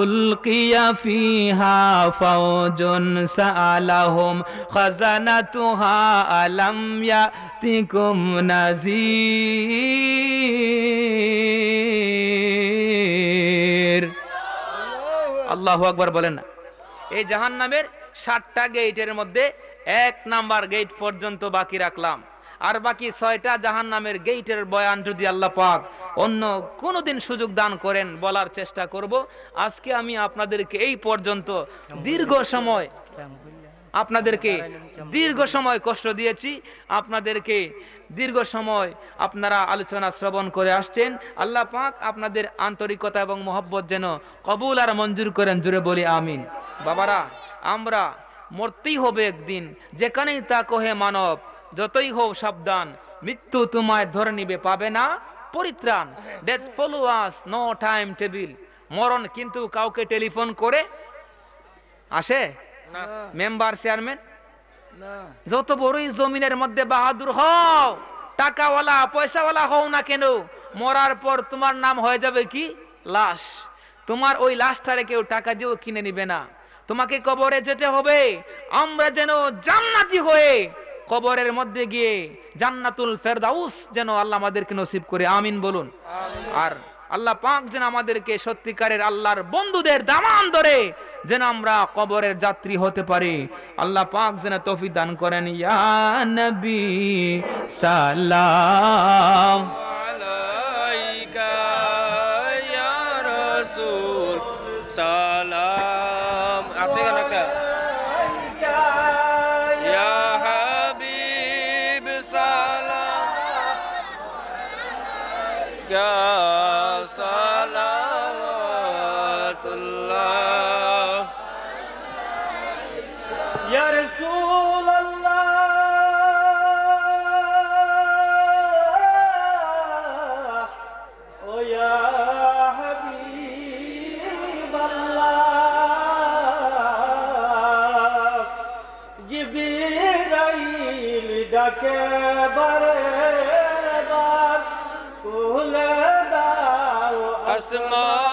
উলকিয়া ফিহা ফাউজুন সালাহুম খাজানাতুহা আলাম ইয়াতিকুম নাযীর আল্লাহু আকবার বলেন না এই জাহান্নামের সাতটা গেইটের মধ্যে এক নাম্বার গেট পর্যন্ত বাকি রাখলাম আর বাকি ছয়টা জাহান নামের গেইটের বয়ান যদি আল্লাহ পাক অন্য কোনো দিন সুযোগ দান করেন বলার চেষ্টা করব আজকে আমি আপনাদেরকে এই পর্যন্ত দীর্ঘ সময় আপনাদেরকে দীর্ঘ সময় কষ্ট দিয়েছি আপনাদেরকে দীর্ঘ সময় আপনারা আলোচনা শ্রবণ করে আসছেন আল্লাহ পাক আপনাদের আন্তরিকতা এবং মহব্বত যেন কবুল আর মঞ্জুর করেন জুড়ে বলি আমিন বাবারা আমরা মরতেই হবে একদিন যেখানেই তা কহে মানব যতই হোক সাবধান মৃত্যু তোমায় ধরে নিবে পাবে না পরিত্রাণ death follows no timetable মরণ কিন্তু কাউকে টেলিফোন করে আসে মেম্বার চেয়ারম্যান যত বড়ই জমিনের মধ্যে বাহাদুর হও টাকাওয়ালা পয়সাওয়ালা হও না কেন মরার পর তোমার নাম হয়ে যাবে কি লাশ তোমার ওই লাশটারে কেউ টাকা দিয়েও কিনে নিবে না তোমাকে কবরে যেতে হবে আমরা যেন জান্নাতি হয়ে কবরের মধ্যে গিয়ে জান্নাতুল ফেরদাউস যেন আল্লাহ আমাদেরকে নসিব করে আমিন বলুন আর আল্লাহ পাক যেন আমাদেরকে সত্যিকারের আল্লাহর বন্ধুদের দামান ধরে যেন আমরা কবরের যাত্রী হতে পারি আল্লাহ পাক যেন তফি দান করেন ইয়া নবী সালাম आसमां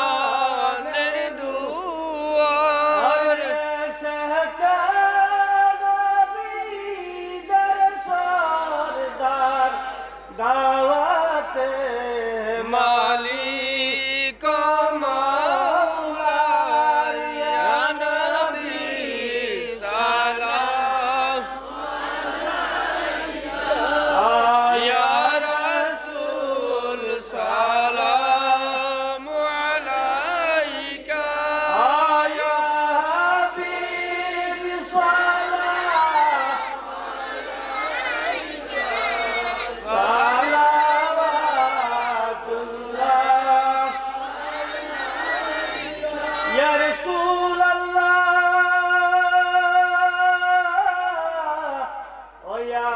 ya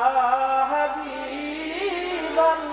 habib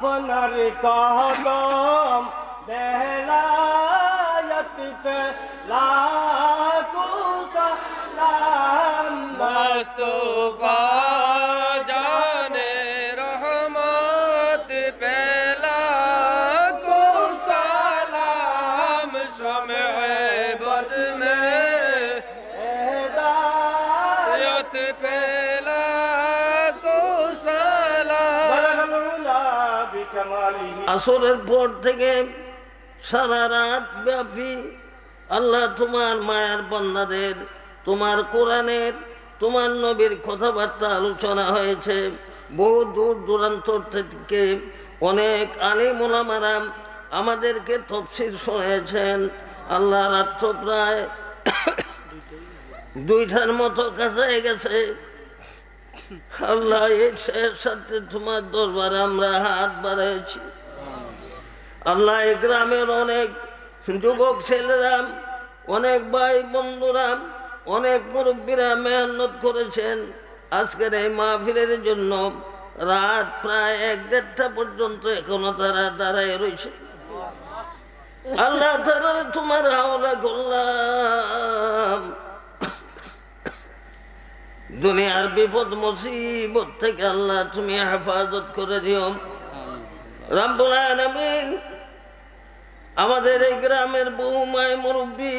আপনার কদম দেহলায়তিতে লাকুসা লাম মুস্তফা আসরের পর থেকে সারা রাত ব্যাপী আল্লাহ তোমার মায়ার বন্যাদের তোমার কোরআনের তোমার নবীর কথাবার্তা আলোচনা হয়েছে বহু দূর দূরান্ত থেকে অনেক আলিমুলামারাম আমাদেরকে তফসির শুনেছেন আল্লাহ রাত্র প্রায় দুইটার মতো কাছে গেছে আল্লাহ এর সাথে তোমার দরবারে আমরা হাত বাড়াইছি আল্লাহ গ্রামের অনেক যুবক ছেলেরাম অনেক ভাই বন্ধুরাম অনেক মুরব্বীরা মেহনত করেছেন আজকের এই মাহফিলের জন্য রাত প্রায় এক দেড়টা পর্যন্ত এখনো তারা দাঁড়ায় রয়েছে আল্লাহ তারা তোমার আওলা করলাম দুনিয়ার বিপদ মুসিবত থেকে আল্লাহ তুমি হেফাজত করে দিও রাম্বুল আলমিন আমাদের এই গ্রামের বৌমায় মুরব্বী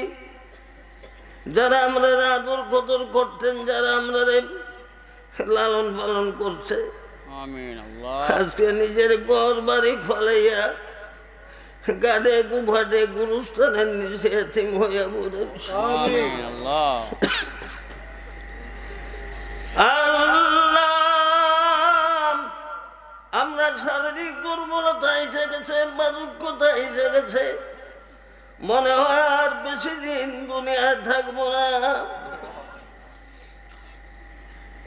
যারা আমরা আদর কদর করতেন যারা আমরা লালন পালন করছে আজকে নিজের ঘর বাড়ি ফালাইয়া গাড়ে গুভাটে গুরুস্থানের নিচে এতিম হইয়া বলেছে আল্লাহ আমরা শারীরিক দুর্বলতা এসে গেছে বারুক্ষতা এসে গেছে মনে হয় আর বেশি দিন দুনিয়ায় থাকবো না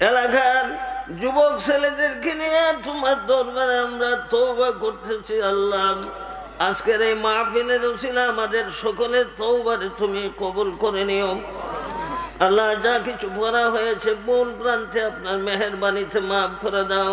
এলাকার যুবক ছেলেদেরকে নিয়ে তোমার দরকারে আমরা তৌবা করতেছি আল্লাহ আজকের এই মাহফিলের ওসিলা আমাদের সকলের তৌবারে তুমি কবুল করে নিও আল্লাহ যা কিছু পড়া হয়েছে মূল প্রান্তে আপনার মেহরবানিতে মাফ করে দাও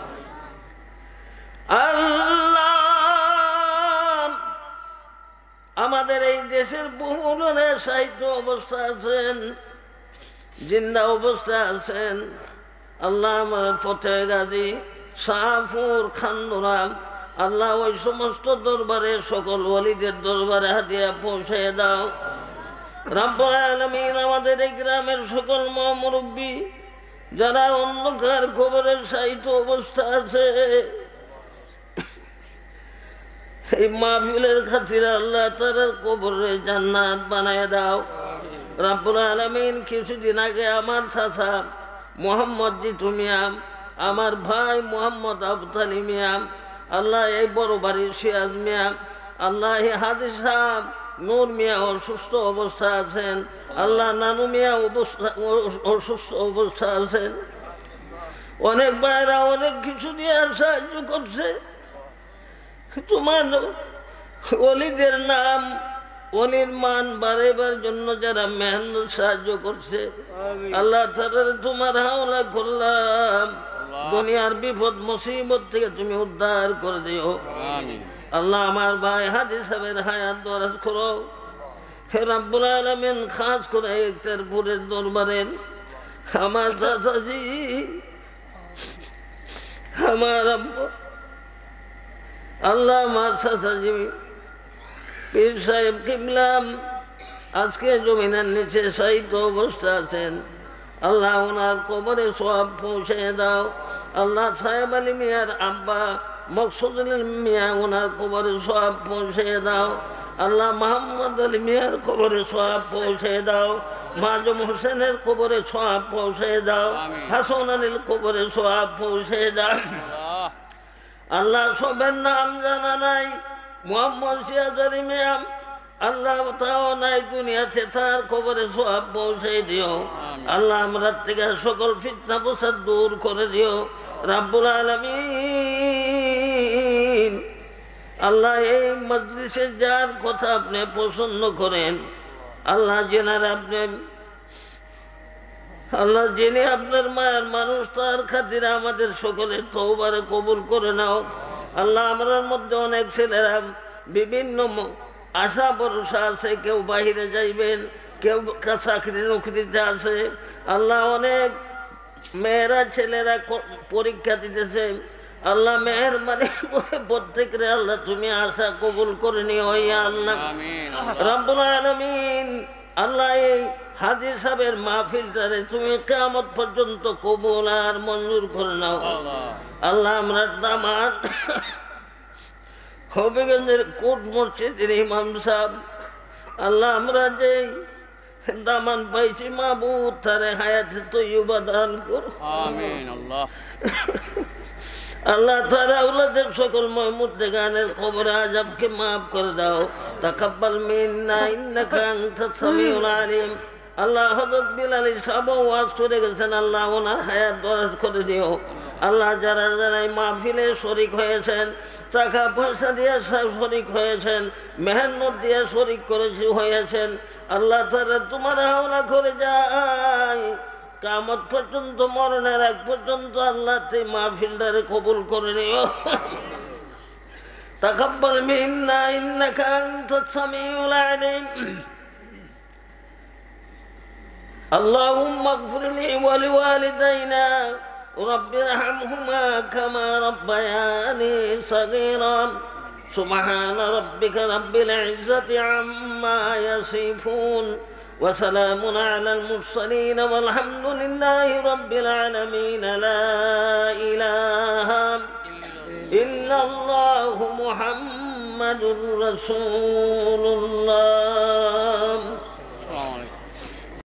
আল্লাহ আমাদের এই দেশের বহু ধরনের সাহিত্য অবস্থা আছেন জিন্দা অবস্থা আছেন আল্লাহ ফতে গাজী শাহপুর খান্দুরাম আল্লাহ ওই সমস্ত দরবারে সকল ওয়ালিদের দরবারে হাতিয়া পৌঁছে দাও রাব্বুল আলমিন আমাদের এই গ্রামের সকল মহামুরব্বী যারা অন্ধকার খবরের সাহিত্য অবস্থা আছে এই মাহফিলের খাতির আল্লাহ তার কবরে জান্নাত বানায় দাও রাব্বুল আলমিন কিছুদিন আগে আমার চাষা মোহাম্মদ জিতু মিয়াম আমার ভাই মোহাম্মদ আবতালি মিয়াম আল্লাহ এই বড় বাড়ির সিয়াজ মিয়াম আল্লাহ হাদিস সাহ নূর মিয়া অসুস্থ অবস্থা আছেন আল্লাহ নানু মিয়া অবস্থা অসুস্থ অবস্থা আছেন অনেক বাইরা অনেক কিছু দিয়ে সাহায্য করছে তোমার অলিদের নাম অলির মান বাড়াইবার জন্য যারা মেহনত সাহায্য করছে আল্লাহ তোমার হাওলা করলাম দুনিয়ার বিপদ মুসিবত থেকে তুমি উদ্ধার করে দিও আল্লাহ আমার ভাই হাজি সাহেবের হায়াত দরাজ করো হে রাব্বুল খাস করে একটারপুরের দরবারের আমার চাচাজি আমার আব্বা আল্লাহ মাসাজি পীর সাহেব কিবলাম আজকে জমিনের নিচে সাহিত্য অবস্থা আছেন আল্লাহ ওনার কবরে সব পৌঁছে দাও আল্লাহ সাহেব আলী মিয়ার আব্বা আলী মিয়া ওনার কবরে সব পৌঁছে দাও আল্লাহ মোহাম্মদ আলী মিয়ার কবরে সব পৌঁছে দাও মাজম হোসেনের কবরে সব পৌঁছে দাও হাসন আলীর কবরে সব পৌঁছে দাও আল্লাহ সবের নাম জানা নাই মোহাম্মদ সিয়াজারি ম্যাম আল্লাহ তাও নাই দুনিয়াতে তার খবরে সব পৌঁছাই দিও আল্লাহ আমরা থেকে সকল ফিতনা প্রসাদ দূর করে দিও রাব্বুল আলমিন আল্লাহ এই মজলিসে যার কথা আপনি পছন্দ করেন আল্লাহ জেনার আপনি আল্লাহ যিনি আপনার মায়ের মানুষ তার খাতিরে আমাদের সকলের তৌবারে কবুল করে নাও আল্লাহ আমার মধ্যে অনেক ছেলেরা বিভিন্ন আশা ভরসা আছে কেউ বাহিরে যাইবেন কেউ চাকরি নকরিতে আছে আল্লাহ অনেক মেয়েরা ছেলেরা পরীক্ষা দিতেছে আল্লাহ মেয়ের মানে করে প্রত্যেকের আল্লাহ তুমি আশা কবুল করে নিও আল্লাহ রামপুর আলমিন আল্লাহ এই হাজি সাহেবের মাহফিলটারে তুমি কেমন পর্যন্ত কবুল আর মঞ্জুর করে নাও আল্লাহ আমরা দামান হবিগঞ্জের কোট মসজিদের ইমাম সাহেব আল্লাহ আমরা যে দামান পাইছি মাহবুব তারে হায়াত তৈবা দান করো আমিন আল্লাহ আল্লাহ তারা ওলাদের সকল মহমুদ গানের খবর আজাবকে মাফ করে দাও তাকাব্বাল মিন্না ইন্নাকা আনতাস সামিউল আলিম আল্লাহ হযরত বিলালি সাহেব ওয়াজ করে গেছেন আল্লাহ ওনার হায়াত দরাজ করে দিও আল্লাহ যারা যারা এই মাহফিলে শরিক হয়েছেন টাকা পয়সা দিয়ে শরিক হয়েছেন মেহনত দিয়ে শরিক করেছে হয়েছেন আল্লাহ তারা তোমার হাওলা করে যায় কামত পর্যন্ত মরণের আগ পর্যন্ত আল্লাহ মাহফিলদারে কবুল করে নিও তাকাব্বাল মিন্না ইন্নাকা আনতাস সামিউল আলিম اللهم اغفر لي ولوالدينا رب ارحمهما كما ربياني صغيرا سبحان ربك رب العزة عما يصفون وسلام على المرسلين والحمد لله رب العالمين لا إله إلا الله محمد رسول الله